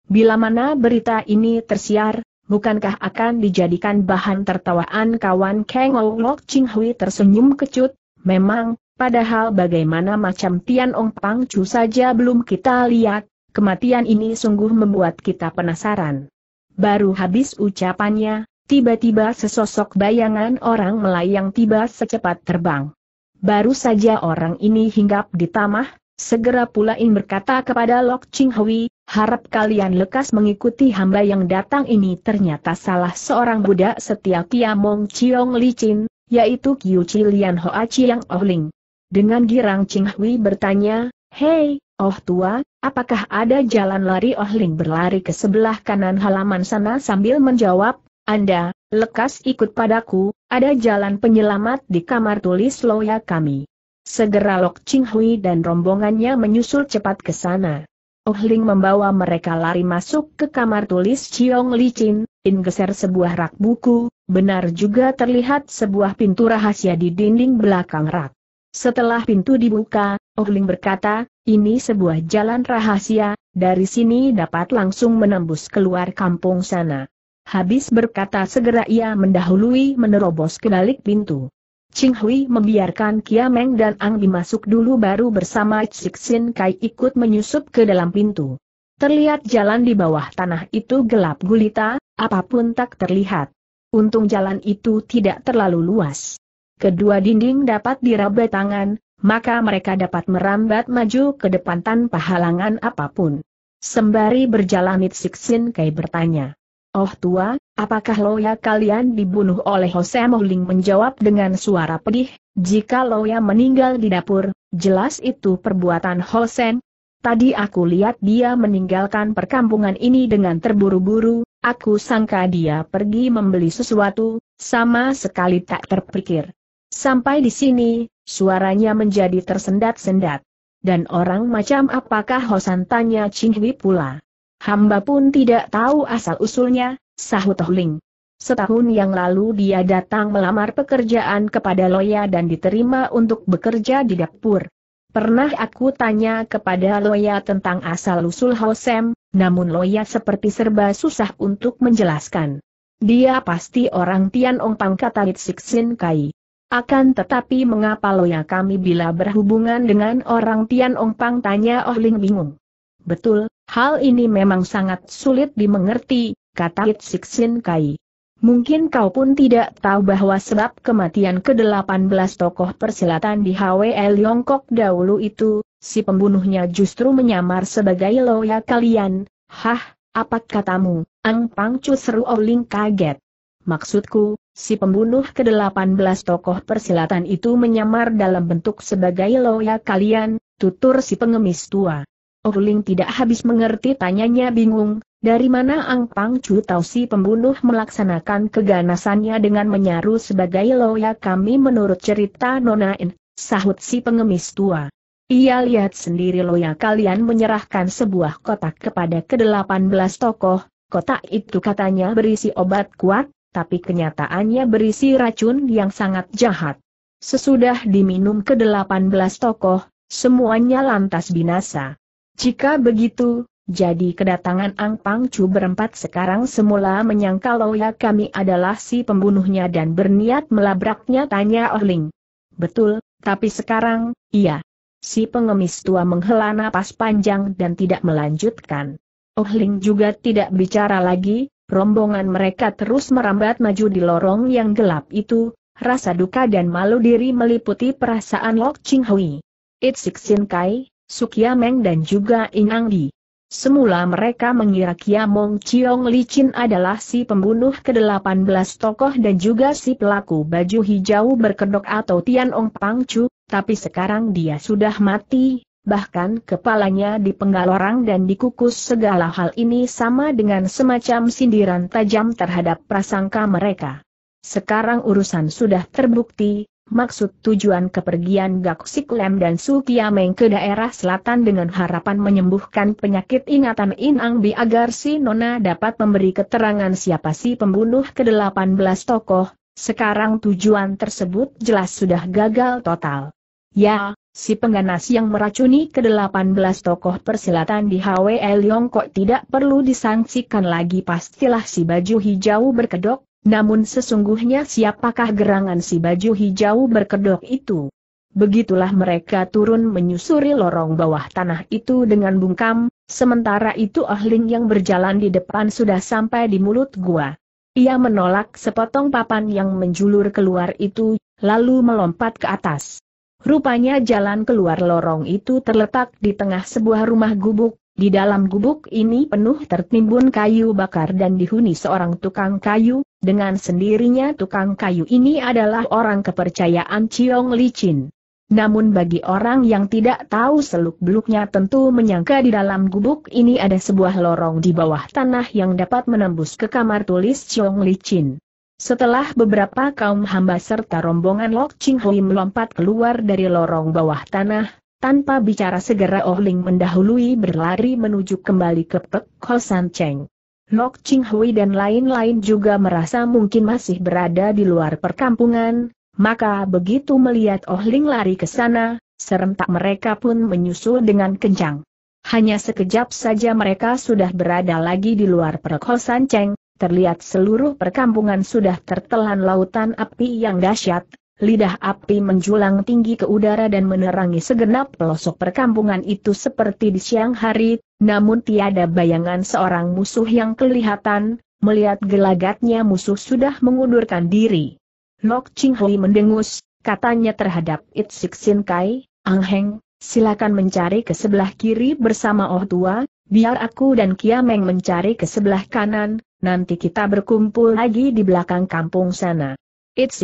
Bila mana berita ini tersiar, bukankah akan dijadikan bahan tertawaan kawan Kang Ou Lok Ching Hui tersenyum kecut, memang Padahal bagaimana macam Tian Ong Pang Chu saja belum kita lihat, kematian ini sungguh membuat kita penasaran. Baru habis ucapannya, tiba-tiba sesosok bayangan orang melayang tiba secepat terbang. Baru saja orang ini hinggap di tamah, segera pula In berkata kepada Lok Ching Hui, harap kalian lekas mengikuti hamba yang datang ini ternyata salah seorang budak setia Mong Chiong Li Chin, yaitu Kiu Chi Lian Hoa Chiang Ohling. Dengan girang Ching Hui bertanya, Hei, Oh tua, apakah ada jalan lari Oh Ling berlari ke sebelah kanan halaman sana sambil menjawab, Anda, lekas ikut padaku, ada jalan penyelamat di kamar tulis loya kami. Segera Lok Ching Hui dan rombongannya menyusul cepat ke sana. Oh Ling membawa mereka lari masuk ke kamar tulis Chiong Li Chin, ingeser sebuah rak buku, benar juga terlihat sebuah pintu rahasia di dinding belakang rak. Setelah pintu dibuka, Oh Ling berkata, ini sebuah jalan rahasia, dari sini dapat langsung menembus keluar kampung sana. Habis berkata segera ia mendahului menerobos ke balik pintu. Ching Hui membiarkan Kia Meng dan Ang Bi masuk dulu baru bersama Sin Kai ikut menyusup ke dalam pintu. Terlihat jalan di bawah tanah itu gelap gulita, apapun tak terlihat. Untung jalan itu tidak terlalu luas. Kedua dinding dapat diraba tangan, maka mereka dapat merambat maju ke depan tanpa halangan apapun. Sembari berjalan Sin Kai bertanya, Oh tua, apakah Loya kalian dibunuh oleh Hose Mohling menjawab dengan suara pedih, jika Loya meninggal di dapur, jelas itu perbuatan Hosen. Tadi aku lihat dia meninggalkan perkampungan ini dengan terburu-buru, aku sangka dia pergi membeli sesuatu, sama sekali tak terpikir. Sampai di sini, suaranya menjadi tersendat-sendat. Dan orang macam apakah Hosan tanya Cinghui pula. Hamba pun tidak tahu asal-usulnya, sahut Ling. Setahun yang lalu dia datang melamar pekerjaan kepada Loya dan diterima untuk bekerja di dapur. Pernah aku tanya kepada Loya tentang asal-usul Hosem, namun Loya seperti serba susah untuk menjelaskan. Dia pasti orang Tian Ongpang kata Siksin Kai. Akan tetapi mengapa loya kami bila berhubungan dengan orang Tian Ong Pang tanya Oh Ling bingung. Betul, hal ini memang sangat sulit dimengerti, kata It Sixin Kai. Mungkin kau pun tidak tahu bahwa sebab kematian ke-18 tokoh persilatan di HWL Yongkok dahulu itu, si pembunuhnya justru menyamar sebagai loya kalian. Hah, apa katamu? Ang Pang Chu seru oh Ling kaget. Maksudku, si pembunuh ke-18 tokoh persilatan itu menyamar dalam bentuk sebagai loya kalian, tutur si pengemis tua. Ohuling tidak habis mengerti tanyanya bingung, dari mana Ang Pang Chu tahu si pembunuh melaksanakan keganasannya dengan menyaru sebagai loya kami menurut cerita Nonain, sahut si pengemis tua. Ia lihat sendiri loya kalian menyerahkan sebuah kotak kepada ke-18 tokoh, kotak itu katanya berisi obat kuat, tapi kenyataannya berisi racun yang sangat jahat. Sesudah diminum ke-18 tokoh, semuanya lantas binasa. Jika begitu, jadi kedatangan Ang Pangcu berempat sekarang semula menyangka Loya kami adalah si pembunuhnya dan berniat melabraknya tanya Oh Ling. Betul, tapi sekarang, iya. Si pengemis tua menghela napas panjang dan tidak melanjutkan. Oh Ling juga tidak bicara lagi, Rombongan mereka terus merambat maju di lorong yang gelap itu, rasa duka dan malu diri meliputi perasaan Lok Ching Hui. Itsik Sin Kai, Sukia ya Meng dan juga Inang Di. Semula mereka mengira Kia Mong Chiong Licin adalah si pembunuh ke-18 tokoh dan juga si pelaku baju hijau berkedok atau Tian Ong Pang Chu, tapi sekarang dia sudah mati, bahkan kepalanya dipenggal orang dan dikukus segala hal ini sama dengan semacam sindiran tajam terhadap prasangka mereka. Sekarang urusan sudah terbukti, maksud tujuan kepergian Gak Siklem dan Su ke daerah selatan dengan harapan menyembuhkan penyakit ingatan Inang Bi agar si Nona dapat memberi keterangan siapa si pembunuh ke-18 tokoh, sekarang tujuan tersebut jelas sudah gagal total. Ya, Si pengganas yang meracuni ke-18 tokoh persilatan di HWL Liongkok tidak perlu disangsikan lagi pastilah si baju hijau berkedok, namun sesungguhnya siapakah gerangan si baju hijau berkedok itu? Begitulah mereka turun menyusuri lorong bawah tanah itu dengan bungkam, sementara itu Ahling yang berjalan di depan sudah sampai di mulut gua. Ia menolak sepotong papan yang menjulur keluar itu, lalu melompat ke atas. Rupanya jalan keluar lorong itu terletak di tengah sebuah rumah gubuk, di dalam gubuk ini penuh tertimbun kayu bakar dan dihuni seorang tukang kayu, dengan sendirinya tukang kayu ini adalah orang kepercayaan Chiong Licin. Namun bagi orang yang tidak tahu seluk-beluknya tentu menyangka di dalam gubuk ini ada sebuah lorong di bawah tanah yang dapat menembus ke kamar tulis Chiong Licin. Setelah beberapa kaum hamba serta rombongan Lok Ching Hui melompat keluar dari lorong bawah tanah, tanpa bicara segera Oh Ling mendahului berlari menuju kembali ke Pek San Cheng. Lok Ching Hui dan lain-lain juga merasa mungkin masih berada di luar perkampungan, maka begitu melihat Oh Ling lari ke sana, serentak mereka pun menyusul dengan kencang. Hanya sekejap saja mereka sudah berada lagi di luar San Cheng, terlihat seluruh perkampungan sudah tertelan lautan api yang dahsyat, lidah api menjulang tinggi ke udara dan menerangi segenap pelosok perkampungan itu seperti di siang hari, namun tiada bayangan seorang musuh yang kelihatan, melihat gelagatnya musuh sudah mengundurkan diri. Nok Ching Hui mendengus, katanya terhadap Itsik Sin Kai, Ang Heng, silakan mencari ke sebelah kiri bersama Oh Tua, biar aku dan Kiameng mencari ke sebelah kanan, Nanti kita berkumpul lagi di belakang kampung sana.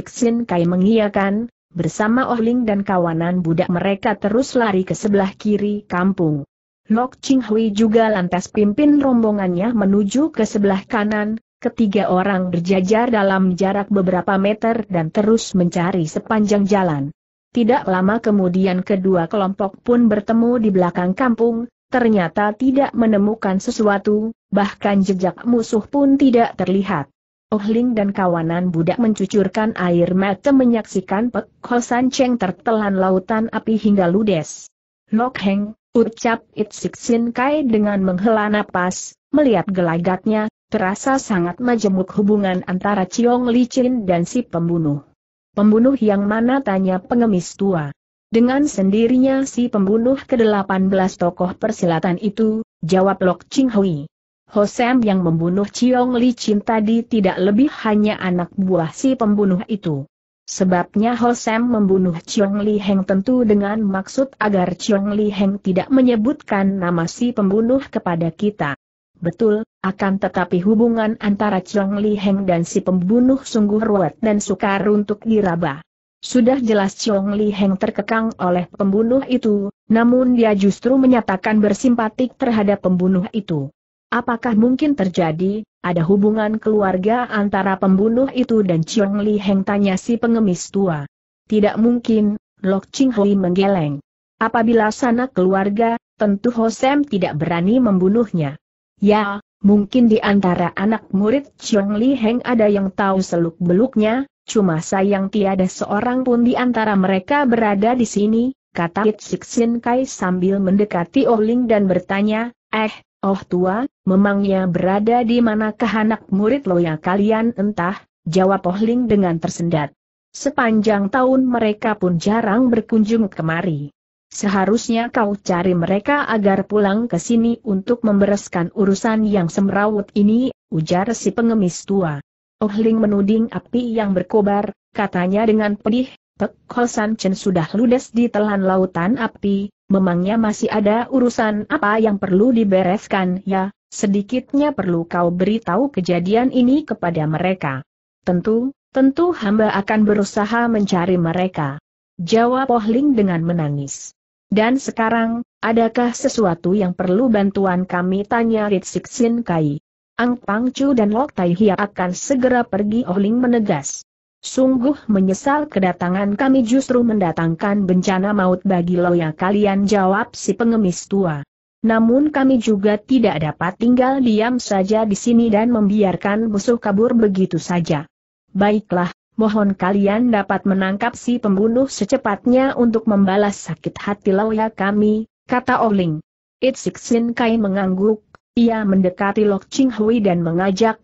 Sin Kai mengiyakan, bersama Oh Ling dan kawanan budak mereka terus lari ke sebelah kiri kampung. Lok Ching Hui juga lantas pimpin rombongannya menuju ke sebelah kanan, ketiga orang berjajar dalam jarak beberapa meter dan terus mencari sepanjang jalan. Tidak lama kemudian kedua kelompok pun bertemu di belakang kampung, ternyata tidak menemukan sesuatu, bahkan jejak musuh pun tidak terlihat. Oh Ling dan kawanan budak mencucurkan air mata menyaksikan Pek Hosan Cheng tertelan lautan api hingga ludes. Lok Heng, ucap Itsik Sin Kai dengan menghela napas, melihat gelagatnya, terasa sangat majemuk hubungan antara Chiong Licin dan si pembunuh. Pembunuh yang mana tanya pengemis tua. Dengan sendirinya si pembunuh ke-18 tokoh persilatan itu, jawab Lok Ching Hui. Hosem yang membunuh Chiong Li Chin tadi tidak lebih hanya anak buah si pembunuh itu. Sebabnya Hosem membunuh Chiong Li Heng tentu dengan maksud agar Chiong Li Heng tidak menyebutkan nama si pembunuh kepada kita. Betul, akan tetapi hubungan antara Chiong Li Heng dan si pembunuh sungguh ruwet dan sukar untuk diraba. Sudah jelas Chong Li Heng terkekang oleh pembunuh itu, namun dia justru menyatakan bersimpatik terhadap pembunuh itu. Apakah mungkin terjadi, ada hubungan keluarga antara pembunuh itu dan Chong Li Heng tanya si pengemis tua. Tidak mungkin, Lok Ching Hui menggeleng. Apabila sana keluarga, tentu Hosem tidak berani membunuhnya. Ya, mungkin di antara anak murid Chong Li Heng ada yang tahu seluk-beluknya, Cuma sayang tiada seorang pun di antara mereka berada di sini, kata Itsiksin Kai sambil mendekati Oling oh dan bertanya, eh, Oh tua, memangnya berada di manakah anak murid loya kalian entah, jawab Oling oh dengan tersendat. Sepanjang tahun mereka pun jarang berkunjung kemari. Seharusnya kau cari mereka agar pulang ke sini untuk membereskan urusan yang semrawut ini, ujar si pengemis tua. Oh Ling menuding api yang berkobar, katanya dengan pedih, Pek San Chen sudah ludes di telan lautan api, memangnya masih ada urusan apa yang perlu dibereskan ya, sedikitnya perlu kau beritahu kejadian ini kepada mereka. Tentu, tentu hamba akan berusaha mencari mereka. Jawab Oh Ling dengan menangis. Dan sekarang, adakah sesuatu yang perlu bantuan kami? Tanya Ritsik Sin Kai. Ang Pang Chu dan Lok Tai Hia akan segera pergi Oh Ling menegas. Sungguh menyesal kedatangan kami justru mendatangkan bencana maut bagi loya kalian jawab si pengemis tua. Namun kami juga tidak dapat tinggal diam saja di sini dan membiarkan musuh kabur begitu saja. Baiklah, mohon kalian dapat menangkap si pembunuh secepatnya untuk membalas sakit hati loya kami, kata Oling. Oh It Sixin Kai mengangguk, ia mendekati Lok Ching Hui dan mengajak,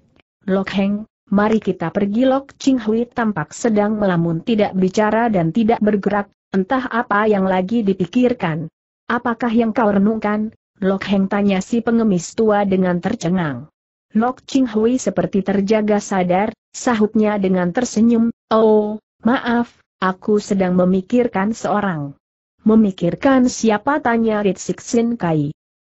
Lok Heng, mari kita pergi Lok Ching Hui tampak sedang melamun tidak bicara dan tidak bergerak, entah apa yang lagi dipikirkan. Apakah yang kau renungkan? Lok Heng tanya si pengemis tua dengan tercengang. Lok Ching Hui seperti terjaga sadar, sahutnya dengan tersenyum, oh, maaf, aku sedang memikirkan seorang. Memikirkan siapa tanya Rit Sin Kai.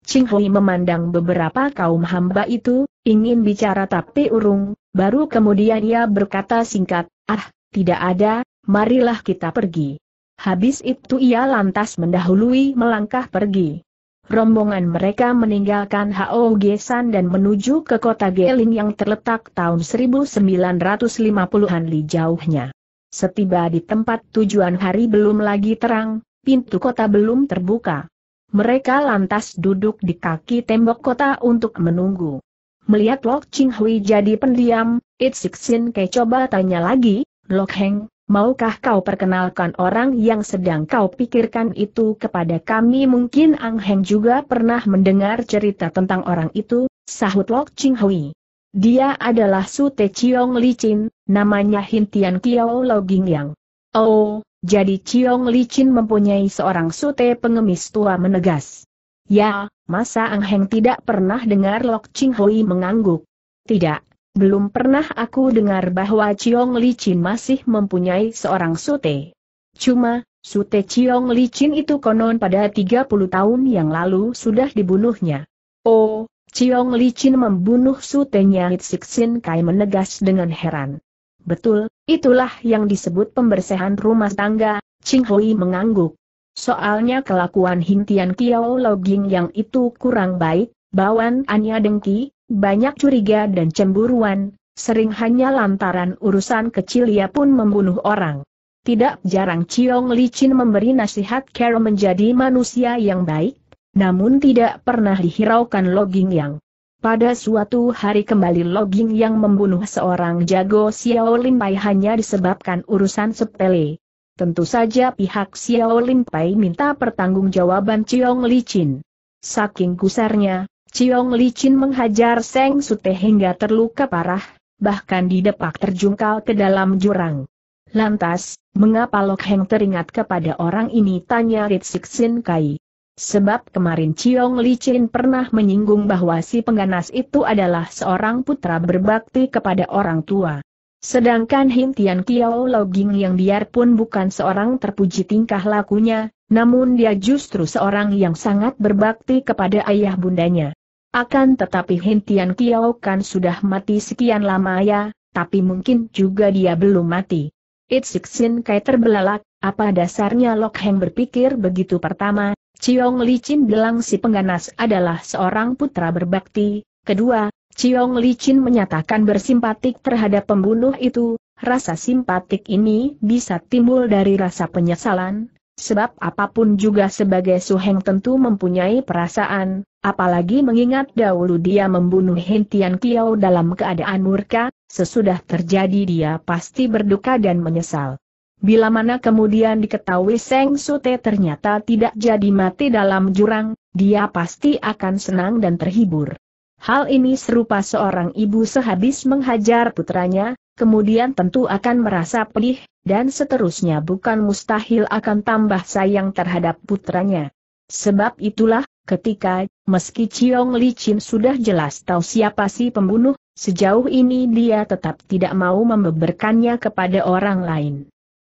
Ching Hui memandang beberapa kaum hamba itu, ingin bicara tapi urung, baru kemudian ia berkata singkat, ah, tidak ada, marilah kita pergi. Habis itu ia lantas mendahului melangkah pergi. Rombongan mereka meninggalkan Hao Gesan dan menuju ke kota Geling yang terletak tahun 1950-an li jauhnya. Setiba di tempat tujuan hari belum lagi terang, pintu kota belum terbuka. Mereka lantas duduk di kaki tembok kota untuk menunggu. Melihat Lok Ching Hui jadi pendiam, It Sixin Ke coba tanya lagi, Lok Heng, maukah kau perkenalkan orang yang sedang kau pikirkan itu kepada kami? Mungkin Ang Heng juga pernah mendengar cerita tentang orang itu, sahut Lok Ching Hui. Dia adalah Su Te Chiong Licin, namanya Hintian Kiao Ging Yang. Oh, jadi Ciong Licin mempunyai seorang sute pengemis tua menegas. Ya, masa Ang Heng tidak pernah dengar Lok Ching Hui mengangguk. Tidak, belum pernah aku dengar bahwa Ciong Licin masih mempunyai seorang sute. Cuma, sute Ciong Licin itu konon pada 30 tahun yang lalu sudah dibunuhnya. Oh, Ciong Licin membunuh sutenya Hitsik Sin Kai menegas dengan heran. Betul, itulah yang disebut pembersihan rumah tangga, Ching Hui mengangguk. Soalnya kelakuan Hintian Kiao Loging yang itu kurang baik, bawan Anya dengki, banyak curiga dan cemburuan, sering hanya lantaran urusan kecil ia pun membunuh orang. Tidak jarang Chiong chin memberi nasihat Carol menjadi manusia yang baik, namun tidak pernah dihiraukan Loging yang pada suatu hari kembali logging yang membunuh seorang jago Xiao Lin Pai hanya disebabkan urusan sepele. Tentu saja pihak Xiao Lin Pai minta pertanggungjawaban Chiong Li Chin. Saking gusarnya, Chiong Li Chin menghajar Seng Sute hingga terluka parah, bahkan didepak terjungkal ke dalam jurang. Lantas, mengapa Lok Heng teringat kepada orang ini tanya Ritsik Sin Kai. Sebab kemarin Chiong Licin pernah menyinggung bahwa si pengganas itu adalah seorang putra berbakti kepada orang tua. Sedangkan Hintian Kiao Loging yang biarpun bukan seorang terpuji tingkah lakunya, namun dia justru seorang yang sangat berbakti kepada ayah bundanya. Akan tetapi Hintian Kiao kan sudah mati sekian lama ya, tapi mungkin juga dia belum mati. It's Xin Kai terbelalak, apa dasarnya Lok Heng berpikir begitu pertama, Ciong Li Chin bilang si pengganas adalah seorang putra berbakti. Kedua, Ciong Li Chin menyatakan bersimpatik terhadap pembunuh itu, rasa simpatik ini bisa timbul dari rasa penyesalan, sebab apapun juga sebagai suheng tentu mempunyai perasaan, apalagi mengingat dahulu dia membunuh Hentian Kiao dalam keadaan murka, sesudah terjadi dia pasti berduka dan menyesal. Bila mana kemudian diketahui Seng Sute ternyata tidak jadi mati dalam jurang, dia pasti akan senang dan terhibur. Hal ini serupa seorang ibu sehabis menghajar putranya, kemudian tentu akan merasa pedih, dan seterusnya bukan mustahil akan tambah sayang terhadap putranya. Sebab itulah, ketika, meski Ciong Li Chin sudah jelas tahu siapa si pembunuh, sejauh ini dia tetap tidak mau membeberkannya kepada orang lain.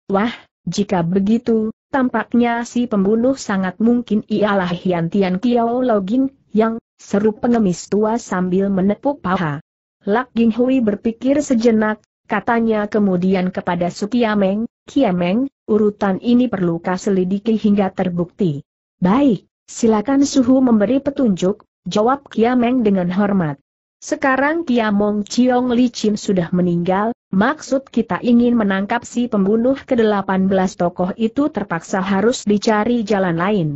Wah, jika begitu, tampaknya si pembunuh sangat mungkin ialah Hian Tian Kiao Login, yang, seru pengemis tua sambil menepuk paha. Lak Ging Hui berpikir sejenak, katanya kemudian kepada Sukiameng, Kiameng, urutan ini perlu selidiki hingga terbukti. Baik, silakan Suhu memberi petunjuk, jawab Kiameng dengan hormat. Sekarang Kiamong Chiong Licin sudah meninggal, maksud kita ingin menangkap si pembunuh ke-18 tokoh itu terpaksa harus dicari jalan lain.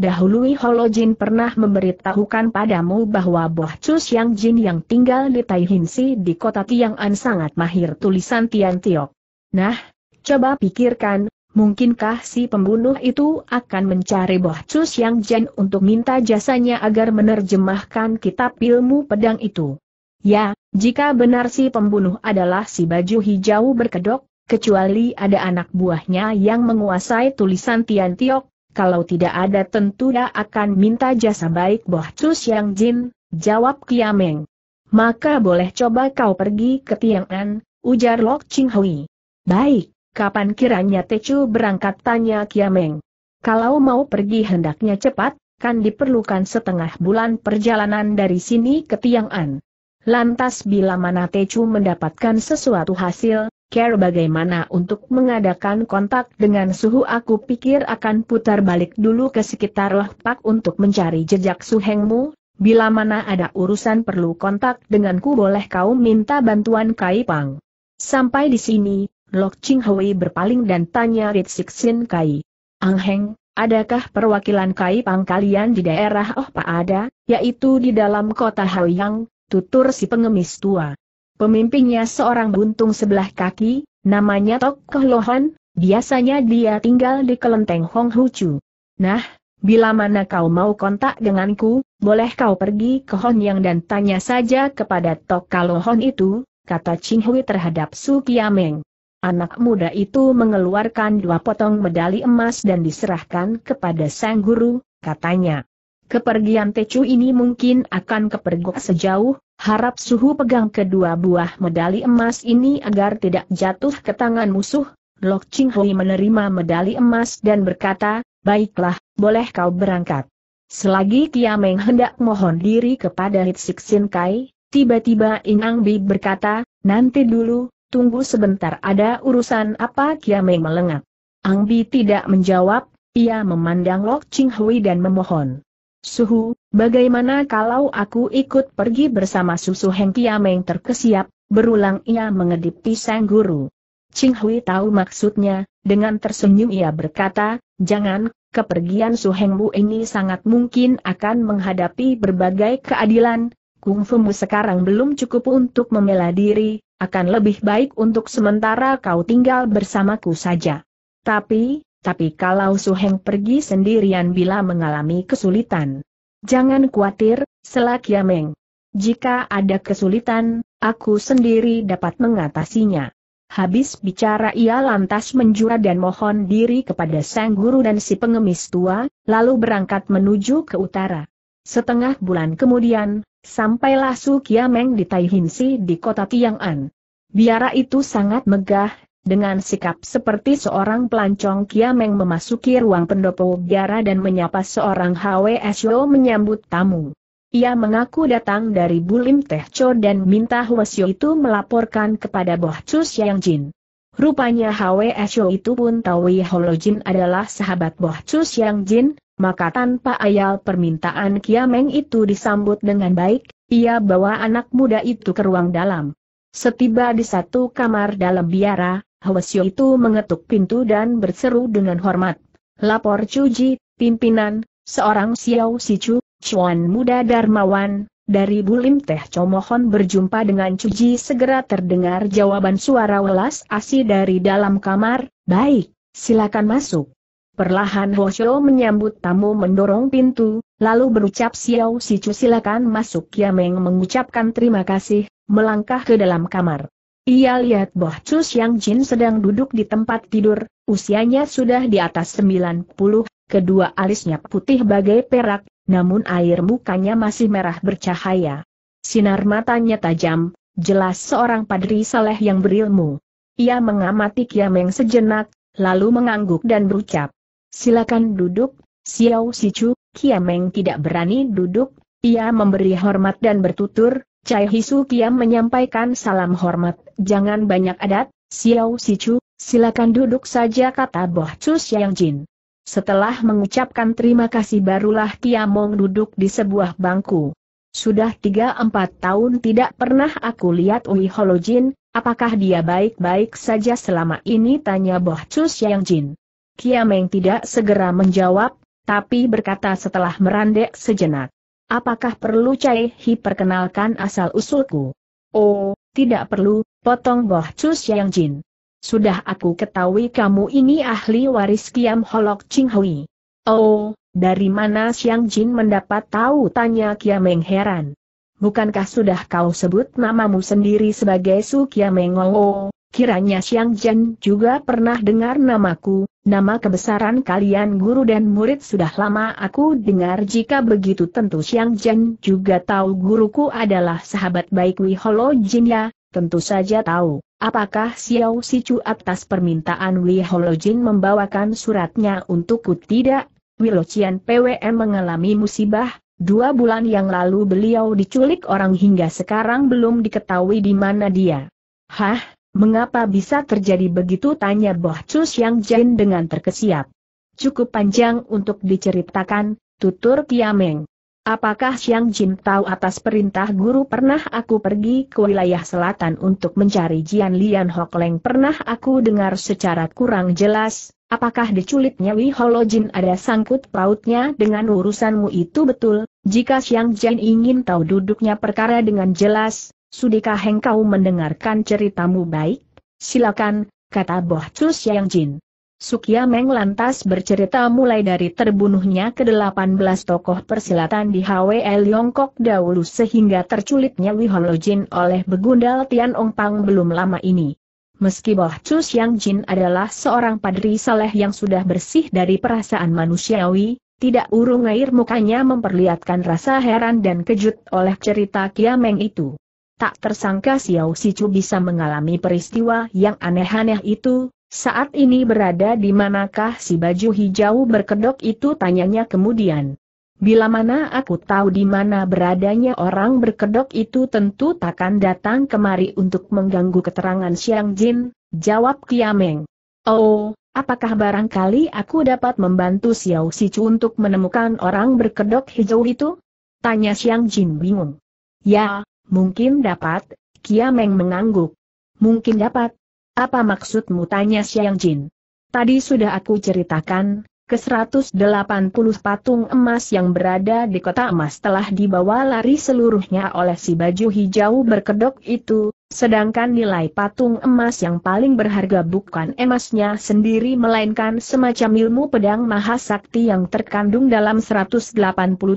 Dahului Holojin pernah memberitahukan padamu bahwa Boh Chus Yang Jin yang tinggal di Taihinsi di kota Tiang'an sangat mahir tulisan Tian Tiok. Nah, coba pikirkan, Mungkinkah si pembunuh itu akan mencari Boh Cus Yang Jen untuk minta jasanya agar menerjemahkan kitab ilmu pedang itu? Ya, jika benar si pembunuh adalah si baju hijau berkedok, kecuali ada anak buahnya yang menguasai tulisan Tian Tiok, kalau tidak ada tentu dia akan minta jasa baik Boh Cus Yang Jin, jawab Kiameng. Maka boleh coba kau pergi ke Tiang An, ujar Lok Ching Hui. Baik. Kapan kiranya Tecu berangkat tanya Kiameng. Kalau mau pergi hendaknya cepat, kan diperlukan setengah bulan perjalanan dari sini ke Tiang'an. Lantas bila mana Tecu mendapatkan sesuatu hasil, care bagaimana untuk mengadakan kontak dengan suhu aku pikir akan putar balik dulu ke sekitar Loh Pak untuk mencari jejak suhengmu, bila mana ada urusan perlu kontak denganku boleh kau minta bantuan Kai Pang. Sampai di sini, Lok Ching Hui berpaling dan tanya Rit Sin Kai. Ang Heng, adakah perwakilan Kai Pang kalian di daerah Oh Pak ada, yaitu di dalam kota Haoyang, tutur si pengemis tua. Pemimpinnya seorang buntung sebelah kaki, namanya Tok Koh Lohan, biasanya dia tinggal di kelenteng Hong Hucu. Nah, bila mana kau mau kontak denganku, boleh kau pergi ke Honyang dan tanya saja kepada Tok Kalohan itu, kata Ching Hui terhadap Su Kiameng. Anak muda itu mengeluarkan dua potong medali emas dan diserahkan kepada sang guru, katanya. Kepergian Tecu ini mungkin akan kepergok sejauh, harap suhu pegang kedua buah medali emas ini agar tidak jatuh ke tangan musuh. Lok Ching Hui menerima medali emas dan berkata, baiklah, boleh kau berangkat. Selagi Kiameng hendak mohon diri kepada Hitsik Sin Kai, tiba-tiba Inang Bi berkata, nanti dulu, tunggu sebentar ada urusan apa Kiameng melengak. Ang Bi tidak menjawab, ia memandang Lok Ching Hui dan memohon. Suhu, bagaimana kalau aku ikut pergi bersama susu Heng Kiameng terkesiap, berulang ia mengedip pisang guru. Ching Hui tahu maksudnya, dengan tersenyum ia berkata, jangan, kepergian Su Hengmu ini sangat mungkin akan menghadapi berbagai keadilan, kungfumu sekarang belum cukup untuk membela diri, akan lebih baik untuk sementara kau tinggal bersamaku saja. Tapi, tapi kalau Heng pergi sendirian bila mengalami kesulitan. Jangan khawatir, selak Yameng. Jika ada kesulitan, aku sendiri dapat mengatasinya. Habis bicara ia lantas menjura dan mohon diri kepada sang guru dan si pengemis tua, lalu berangkat menuju ke utara. Setengah bulan kemudian, Sampailah Su Kiameng di Taihinsi di kota Tiang'an. Biara itu sangat megah, dengan sikap seperti seorang pelancong Kiameng memasuki ruang pendopo biara dan menyapa seorang HWSO menyambut tamu. Ia mengaku datang dari Bulim Teh Cho dan minta Hwasyo itu melaporkan kepada Boh Chus Yang Jin. Rupanya HWSO itu pun tahu Holojin adalah sahabat Boh Chus Yang Jin, maka tanpa ayal permintaan Kiameng itu disambut dengan baik, ia bawa anak muda itu ke ruang dalam. Setiba di satu kamar dalam biara, Hwasyo itu mengetuk pintu dan berseru dengan hormat. Lapor Cuji, pimpinan, seorang Xiao Sichu, Chuan muda Darmawan, dari Bulim Teh Comohon berjumpa dengan Cuji segera terdengar jawaban suara welas asi dari dalam kamar, baik, silakan masuk. Perlahan Hosho menyambut tamu mendorong pintu, lalu berucap Xiao Sicu silakan masuk Yameng mengucapkan terima kasih, melangkah ke dalam kamar. Ia lihat Boh Chu Xiang Jin sedang duduk di tempat tidur, usianya sudah di atas 90, kedua alisnya putih bagai perak, namun air mukanya masih merah bercahaya. Sinar matanya tajam, jelas seorang padri saleh yang berilmu. Ia mengamati Meng sejenak, lalu mengangguk dan berucap. Silakan duduk, Xiao Sichu, Kiameng tidak berani duduk, ia memberi hormat dan bertutur, Cai Hisu Kiam menyampaikan salam hormat, jangan banyak adat, Xiao Sichu, silakan duduk saja kata Boh Chu Xiang Jin. Setelah mengucapkan terima kasih barulah Kiamong duduk di sebuah bangku. Sudah 3-4 tahun tidak pernah aku lihat Ui Holojin, apakah dia baik-baik saja selama ini tanya Boh Chu Xiang Jin. Kiameng tidak segera menjawab, tapi berkata setelah merandek sejenak. Apakah perlu Cai Hi perkenalkan asal-usulku? Oh, tidak perlu, potong Boh Cus Yang Jin. Sudah aku ketahui kamu ini ahli waris Kiam Holok Ching Hui. Oh, dari mana Xiang Jin mendapat tahu tanya Kiameng heran. Bukankah sudah kau sebut namamu sendiri sebagai Su Kiameng Oh, Kiranya Xiang Zhen juga pernah dengar namaku, nama kebesaran kalian guru dan murid sudah lama aku dengar jika begitu tentu Xiang Zhen juga tahu guruku adalah sahabat baik Wiholo ya. tentu saja tahu. Apakah Xiao Chu atas permintaan Wiholo Jin membawakan suratnya untukku tidak? Wilocian PWM mengalami musibah, Dua bulan yang lalu beliau diculik orang hingga sekarang belum diketahui di mana dia. Hah, Mengapa bisa terjadi begitu tanya Boh Yang Jin dengan terkesiap. Cukup panjang untuk diceritakan, tutur Piameng. Apakah Xiang Jin tahu atas perintah guru pernah aku pergi ke wilayah selatan untuk mencari Jian Lian Hok Leng pernah aku dengar secara kurang jelas, apakah diculitnya Wi Holo Jin ada sangkut pautnya dengan urusanmu itu betul, jika Xiang Jin ingin tahu duduknya perkara dengan jelas, Sudikah engkau mendengarkan ceritamu baik? Silakan, kata Boh Cus Yang Jin. Sukia Meng lantas bercerita mulai dari terbunuhnya ke-18 tokoh persilatan di HWL Yongkok dahulu sehingga terculitnya Jin oleh Begundal Tian Ong Pang belum lama ini. Meski Boh Cus Yang Jin adalah seorang padri saleh yang sudah bersih dari perasaan manusiawi, tidak urung air mukanya memperlihatkan rasa heran dan kejut oleh cerita Kiameng itu. Tak tersangka Xiao Sichu bisa mengalami peristiwa yang aneh-aneh itu, saat ini berada di manakah si baju hijau berkedok itu tanyanya kemudian. Bila mana aku tahu di mana beradanya orang berkedok itu tentu takkan datang kemari untuk mengganggu keterangan Xiang Jin, jawab Kiameng. Oh, apakah barangkali aku dapat membantu Xiao Sichu untuk menemukan orang berkedok hijau itu? Tanya Xiang Jin bingung. Ya, Mungkin dapat, Kiameng mengangguk. Mungkin dapat. Apa maksudmu tanya Xiang Jin? Tadi sudah aku ceritakan, ke-180 patung emas yang berada di kota emas telah dibawa lari seluruhnya oleh si baju hijau berkedok itu, Sedangkan nilai patung emas yang paling berharga bukan emasnya sendiri melainkan semacam ilmu pedang maha sakti yang terkandung dalam 180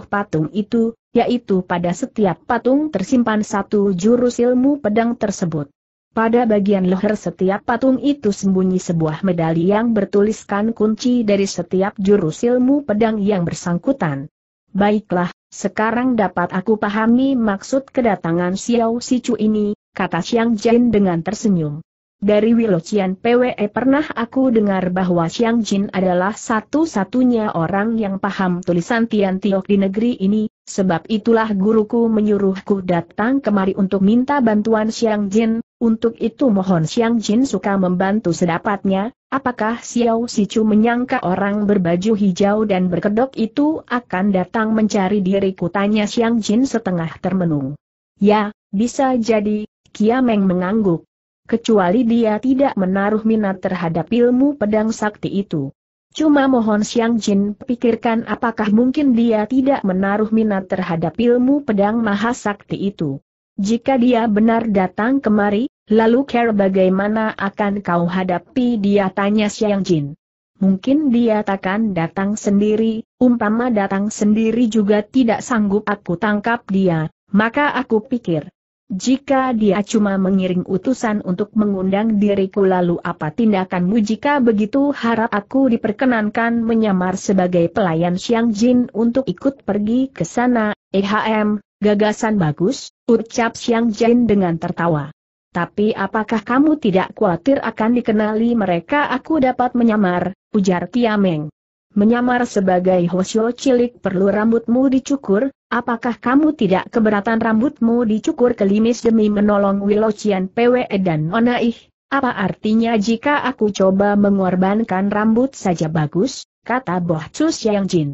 patung itu, yaitu pada setiap patung tersimpan satu jurus ilmu pedang tersebut. Pada bagian leher setiap patung itu sembunyi sebuah medali yang bertuliskan kunci dari setiap jurus ilmu pedang yang bersangkutan. Baiklah, sekarang dapat aku pahami maksud kedatangan Xiao Sichu ini, kata Xiang Jin dengan tersenyum. Dari Wilocian PWE pernah aku dengar bahwa Xiang Jin adalah satu-satunya orang yang paham tulisan Tian Tiok di negeri ini, sebab itulah guruku menyuruhku datang kemari untuk minta bantuan Xiang Jin, untuk itu mohon Xiang Jin suka membantu sedapatnya, apakah Xiao Sichu menyangka orang berbaju hijau dan berkedok itu akan datang mencari diriku tanya Xiang Jin setengah termenung. Ya, bisa jadi, Kiameng mengangguk. Kecuali dia tidak menaruh minat terhadap ilmu pedang sakti itu. Cuma mohon Siang Jin pikirkan apakah mungkin dia tidak menaruh minat terhadap ilmu pedang maha sakti itu. Jika dia benar datang kemari, lalu care bagaimana akan kau hadapi dia tanya Siang Jin. Mungkin dia takkan datang sendiri, umpama datang sendiri juga tidak sanggup aku tangkap dia, maka aku pikir, jika dia cuma mengiring utusan untuk mengundang diriku lalu apa tindakanmu jika begitu harap aku diperkenankan menyamar sebagai pelayan Xiang Jin untuk ikut pergi ke sana, ehm, gagasan bagus, ucap Xiang Jin dengan tertawa. Tapi apakah kamu tidak khawatir akan dikenali mereka aku dapat menyamar, ujar Tiameng menyamar sebagai Hoshio cilik perlu rambutmu dicukur, apakah kamu tidak keberatan rambutmu dicukur kelimis demi menolong Wilocian PWE dan Onaih? Apa artinya jika aku coba mengorbankan rambut saja bagus, kata Boh Cus Yang Jin.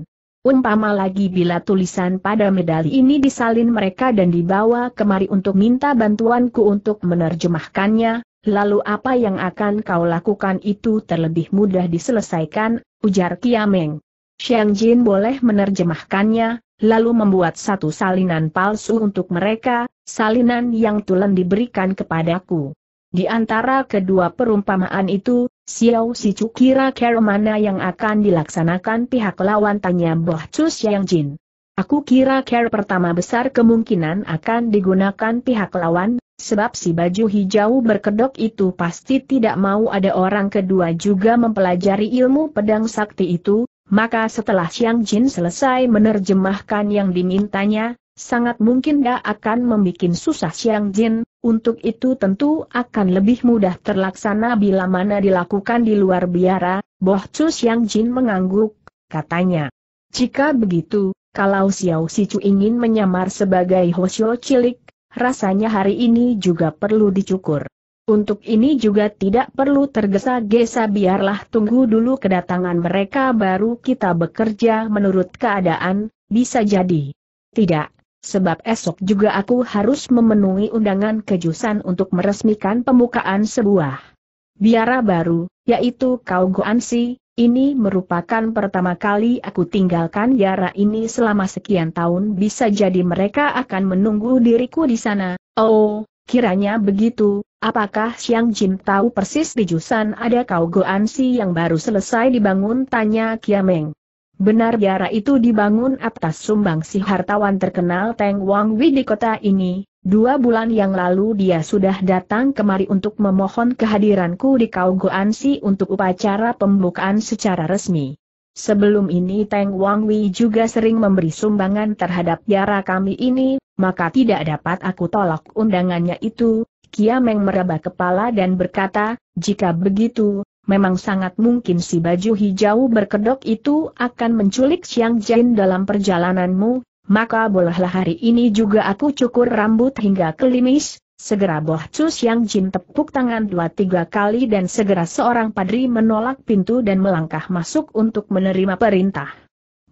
Umpama lagi bila tulisan pada medali ini disalin mereka dan dibawa kemari untuk minta bantuanku untuk menerjemahkannya, Lalu apa yang akan kau lakukan itu terlebih mudah diselesaikan, ujar Kiameng. Xiang Jin boleh menerjemahkannya, lalu membuat satu salinan palsu untuk mereka, salinan yang Tulen diberikan kepadaku. Di antara kedua perumpamaan itu, Xiao Si Chu kira care mana yang akan dilaksanakan pihak lawan tanya Boh Chu Xiang Jin. Aku kira care pertama besar kemungkinan akan digunakan pihak lawan, sebab si baju hijau berkedok itu pasti tidak mau ada orang kedua juga mempelajari ilmu pedang sakti itu, maka setelah Xiang Jin selesai menerjemahkan yang dimintanya, sangat mungkin dia akan membuat susah Xiang Jin, untuk itu tentu akan lebih mudah terlaksana bila mana dilakukan di luar biara, Boh Chu Xiang Jin mengangguk, katanya. Jika begitu, kalau Xiao Chu ingin menyamar sebagai Hoshio cilik, rasanya hari ini juga perlu dicukur. Untuk ini juga tidak perlu tergesa-gesa biarlah tunggu dulu kedatangan mereka baru kita bekerja menurut keadaan, bisa jadi. Tidak, sebab esok juga aku harus memenuhi undangan kejusan untuk meresmikan pembukaan sebuah biara baru, yaitu Goansi, ini merupakan pertama kali aku tinggalkan Yara ini selama sekian tahun bisa jadi mereka akan menunggu diriku di sana. Oh, kiranya begitu, apakah Xiang Jin tahu persis di Jusan ada kau goansi yang baru selesai dibangun tanya Kiameng. Benar biara itu dibangun atas si hartawan terkenal Teng Wang Wei di kota ini, dua bulan yang lalu dia sudah datang kemari untuk memohon kehadiranku di si untuk upacara pembukaan secara resmi. Sebelum ini Teng Wang Wei juga sering memberi sumbangan terhadap biara kami ini, maka tidak dapat aku tolak undangannya itu, Kia meraba kepala dan berkata, jika begitu, memang sangat mungkin si baju hijau berkedok itu akan menculik Xiang Jin dalam perjalananmu, maka bolehlah hari ini juga aku cukur rambut hingga kelimis, Segera Boh Chu Xiang Jin tepuk tangan dua tiga kali dan segera seorang padri menolak pintu dan melangkah masuk untuk menerima perintah.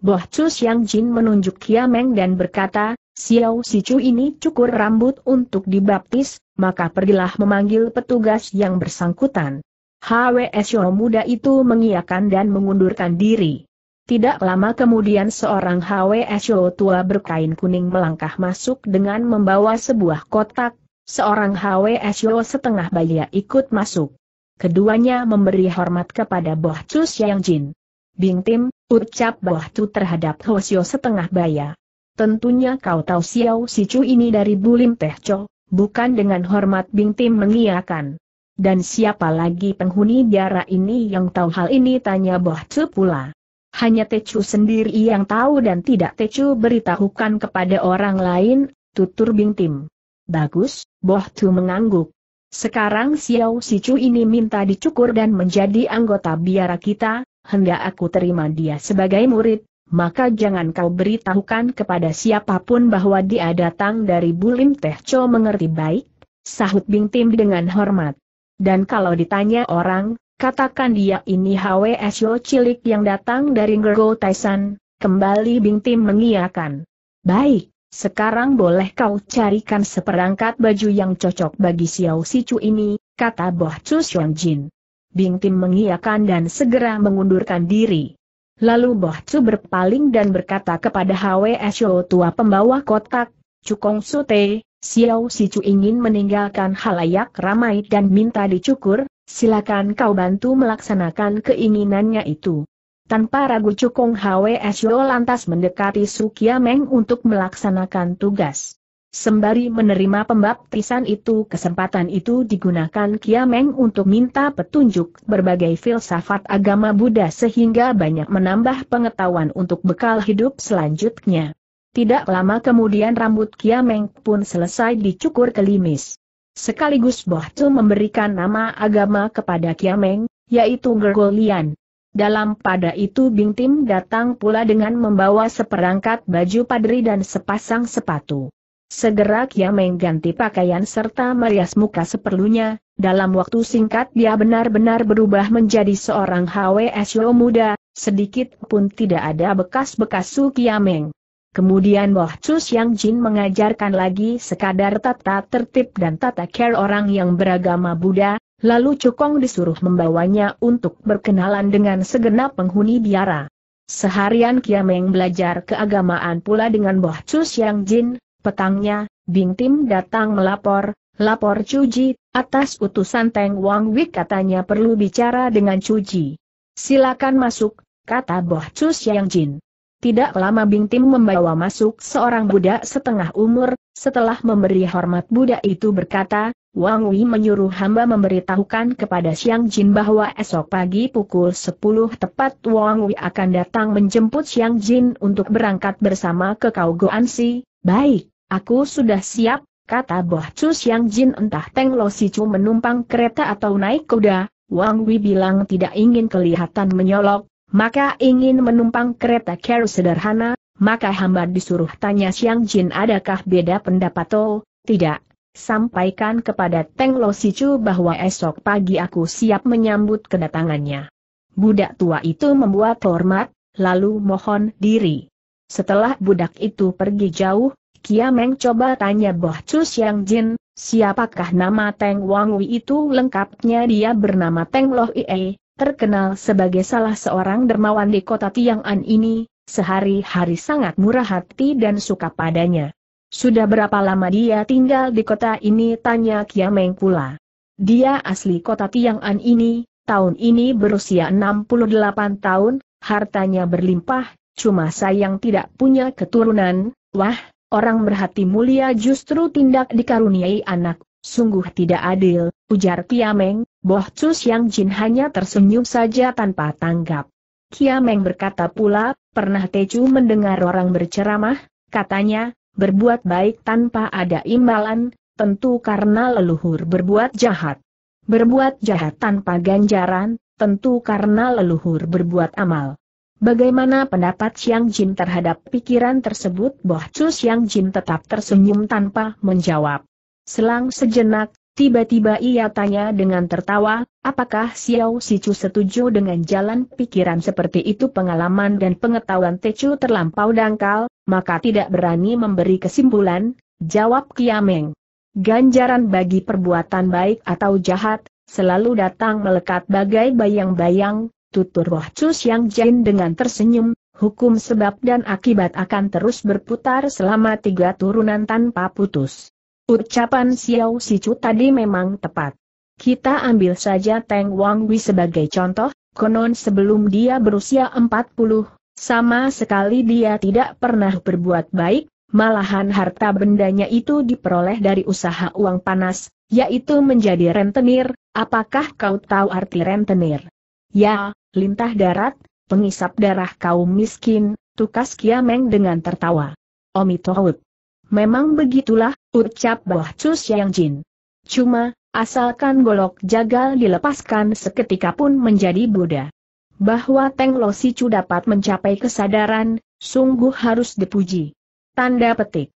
Boh Chu Xiang Jin menunjuk Kiameng dan berkata, Xiao Si Chu ini cukur rambut untuk dibaptis, maka pergilah memanggil petugas yang bersangkutan. HWSO muda itu mengiakan dan mengundurkan diri. Tidak lama kemudian seorang HWSO tua berkain kuning melangkah masuk dengan membawa sebuah kotak, seorang HWSO setengah baya ikut masuk. Keduanya memberi hormat kepada Boh Chu Xiang Jin. Bing Tim, ucap Boh Chu terhadap Hosio setengah baya. Tentunya kau tahu Xiao Chu ini dari Bulim Teh Cho, bukan dengan hormat Bing Tim mengiakan. Dan siapa lagi penghuni biara ini yang tahu hal ini tanya Boh Chu pula. Hanya Techu sendiri yang tahu dan tidak Techu beritahukan kepada orang lain, tutur Bing Tim. Bagus, Boh Chu mengangguk. Sekarang Xiao Si Chu ini minta dicukur dan menjadi anggota biara kita, hendak aku terima dia sebagai murid, maka jangan kau beritahukan kepada siapapun bahwa dia datang dari Bulim Teh Cho mengerti baik, sahut Bing Tim dengan hormat. Dan kalau ditanya orang, katakan dia ini HWSO cilik yang datang dari Ngergo Taisan, kembali Bing Tim mengiakan. Baik, sekarang boleh kau carikan seperangkat baju yang cocok bagi Xiao Si Chu ini, kata Boh Chu Xiong Jin. Bing Tim mengiakan dan segera mengundurkan diri. Lalu Boh Chu berpaling dan berkata kepada HWSO tua pembawa kotak, Cukong Sute, Xiao Sichu ingin meninggalkan halayak ramai dan minta dicukur, silakan kau bantu melaksanakan keinginannya itu. Tanpa ragu Cukong Hwe Syo lantas mendekati Sukia Meng untuk melaksanakan tugas. Sembari menerima pembaptisan itu kesempatan itu digunakan Kiameng untuk minta petunjuk berbagai filsafat agama Buddha sehingga banyak menambah pengetahuan untuk bekal hidup selanjutnya. Tidak lama kemudian rambut Kiameng pun selesai dicukur kelimis. Sekaligus Boh Chu memberikan nama agama kepada Kiameng, yaitu Gergolian. Dalam pada itu Bing Tim datang pula dengan membawa seperangkat baju padri dan sepasang sepatu. Segera Kiameng ganti pakaian serta merias muka seperlunya, dalam waktu singkat dia benar-benar berubah menjadi seorang HWSO muda, sedikit pun tidak ada bekas-bekas Su Kiameng. Kemudian Wah Chu Jin mengajarkan lagi sekadar tata tertib dan tata care orang yang beragama Buddha, lalu Cukong disuruh membawanya untuk berkenalan dengan segenap penghuni biara. Seharian Kiameng belajar keagamaan pula dengan Boh Chu Jin, petangnya, Bing Tim datang melapor, lapor Cuji, atas utusan Teng Wang Wik katanya perlu bicara dengan Cuji. Silakan masuk, kata Boh Chu Jin. Tidak lama Tim membawa masuk seorang budak setengah umur, setelah memberi hormat budak itu berkata, Wang Wei menyuruh hamba memberitahukan kepada Xiang Jin bahwa esok pagi pukul 10 tepat Wang Wei akan datang menjemput Xiang Jin untuk berangkat bersama ke Goan Si. Baik, aku sudah siap, kata Boh Chu Xiang Jin entah Teng Lo Si Chu menumpang kereta atau naik kuda, Wang Wei bilang tidak ingin kelihatan menyolok, maka ingin menumpang kereta care sederhana, maka hamba disuruh tanya Siang Jin adakah beda pendapat Oh, tidak. Sampaikan kepada Teng Lo Sicu bahwa esok pagi aku siap menyambut kedatangannya. Budak tua itu membuat hormat, lalu mohon diri. Setelah budak itu pergi jauh, Kia Meng coba tanya Boh Chu Siang Jin, siapakah nama Teng Wang Wei itu lengkapnya dia bernama Teng Lo Ie, terkenal sebagai salah seorang dermawan di kota Tiang'an ini, sehari-hari sangat murah hati dan suka padanya. Sudah berapa lama dia tinggal di kota ini tanya Kiameng pula. Dia asli kota Tiang'an ini, tahun ini berusia 68 tahun, hartanya berlimpah, cuma sayang tidak punya keturunan, wah, orang berhati mulia justru tindak dikaruniai anak Sungguh tidak adil, ujar Kiameng, Boh Cus Yang Jin hanya tersenyum saja tanpa tanggap. Kiameng berkata pula, pernah Tecu mendengar orang berceramah, katanya, berbuat baik tanpa ada imbalan, tentu karena leluhur berbuat jahat. Berbuat jahat tanpa ganjaran, tentu karena leluhur berbuat amal. Bagaimana pendapat Xiang Jin terhadap pikiran tersebut Boh Yang Xiang Jin tetap tersenyum tanpa menjawab. Selang sejenak, tiba-tiba ia tanya dengan tertawa, apakah Xiao Sicu setuju dengan jalan pikiran seperti itu pengalaman dan pengetahuan Techu terlampau dangkal, maka tidak berani memberi kesimpulan, jawab Kiameng. Ganjaran bagi perbuatan baik atau jahat, selalu datang melekat bagai bayang-bayang, tutur Roh Cus yang Jain dengan tersenyum, hukum sebab dan akibat akan terus berputar selama tiga turunan tanpa putus. Ucapan Xiao Sichu tadi memang tepat. Kita ambil saja Teng Wei sebagai contoh, konon sebelum dia berusia 40, sama sekali dia tidak pernah berbuat baik, malahan harta bendanya itu diperoleh dari usaha uang panas, yaitu menjadi rentenir, apakah kau tahu arti rentenir? Ya, lintah darat, pengisap darah kaum miskin, tukas Kiameng dengan tertawa. Omitohut. Memang begitulah, ucap Boh Cus Yang Jin. Cuma, asalkan golok jagal dilepaskan seketika pun menjadi Buddha. Bahwa Teng Lo Sicu dapat mencapai kesadaran, sungguh harus dipuji. Tanda petik.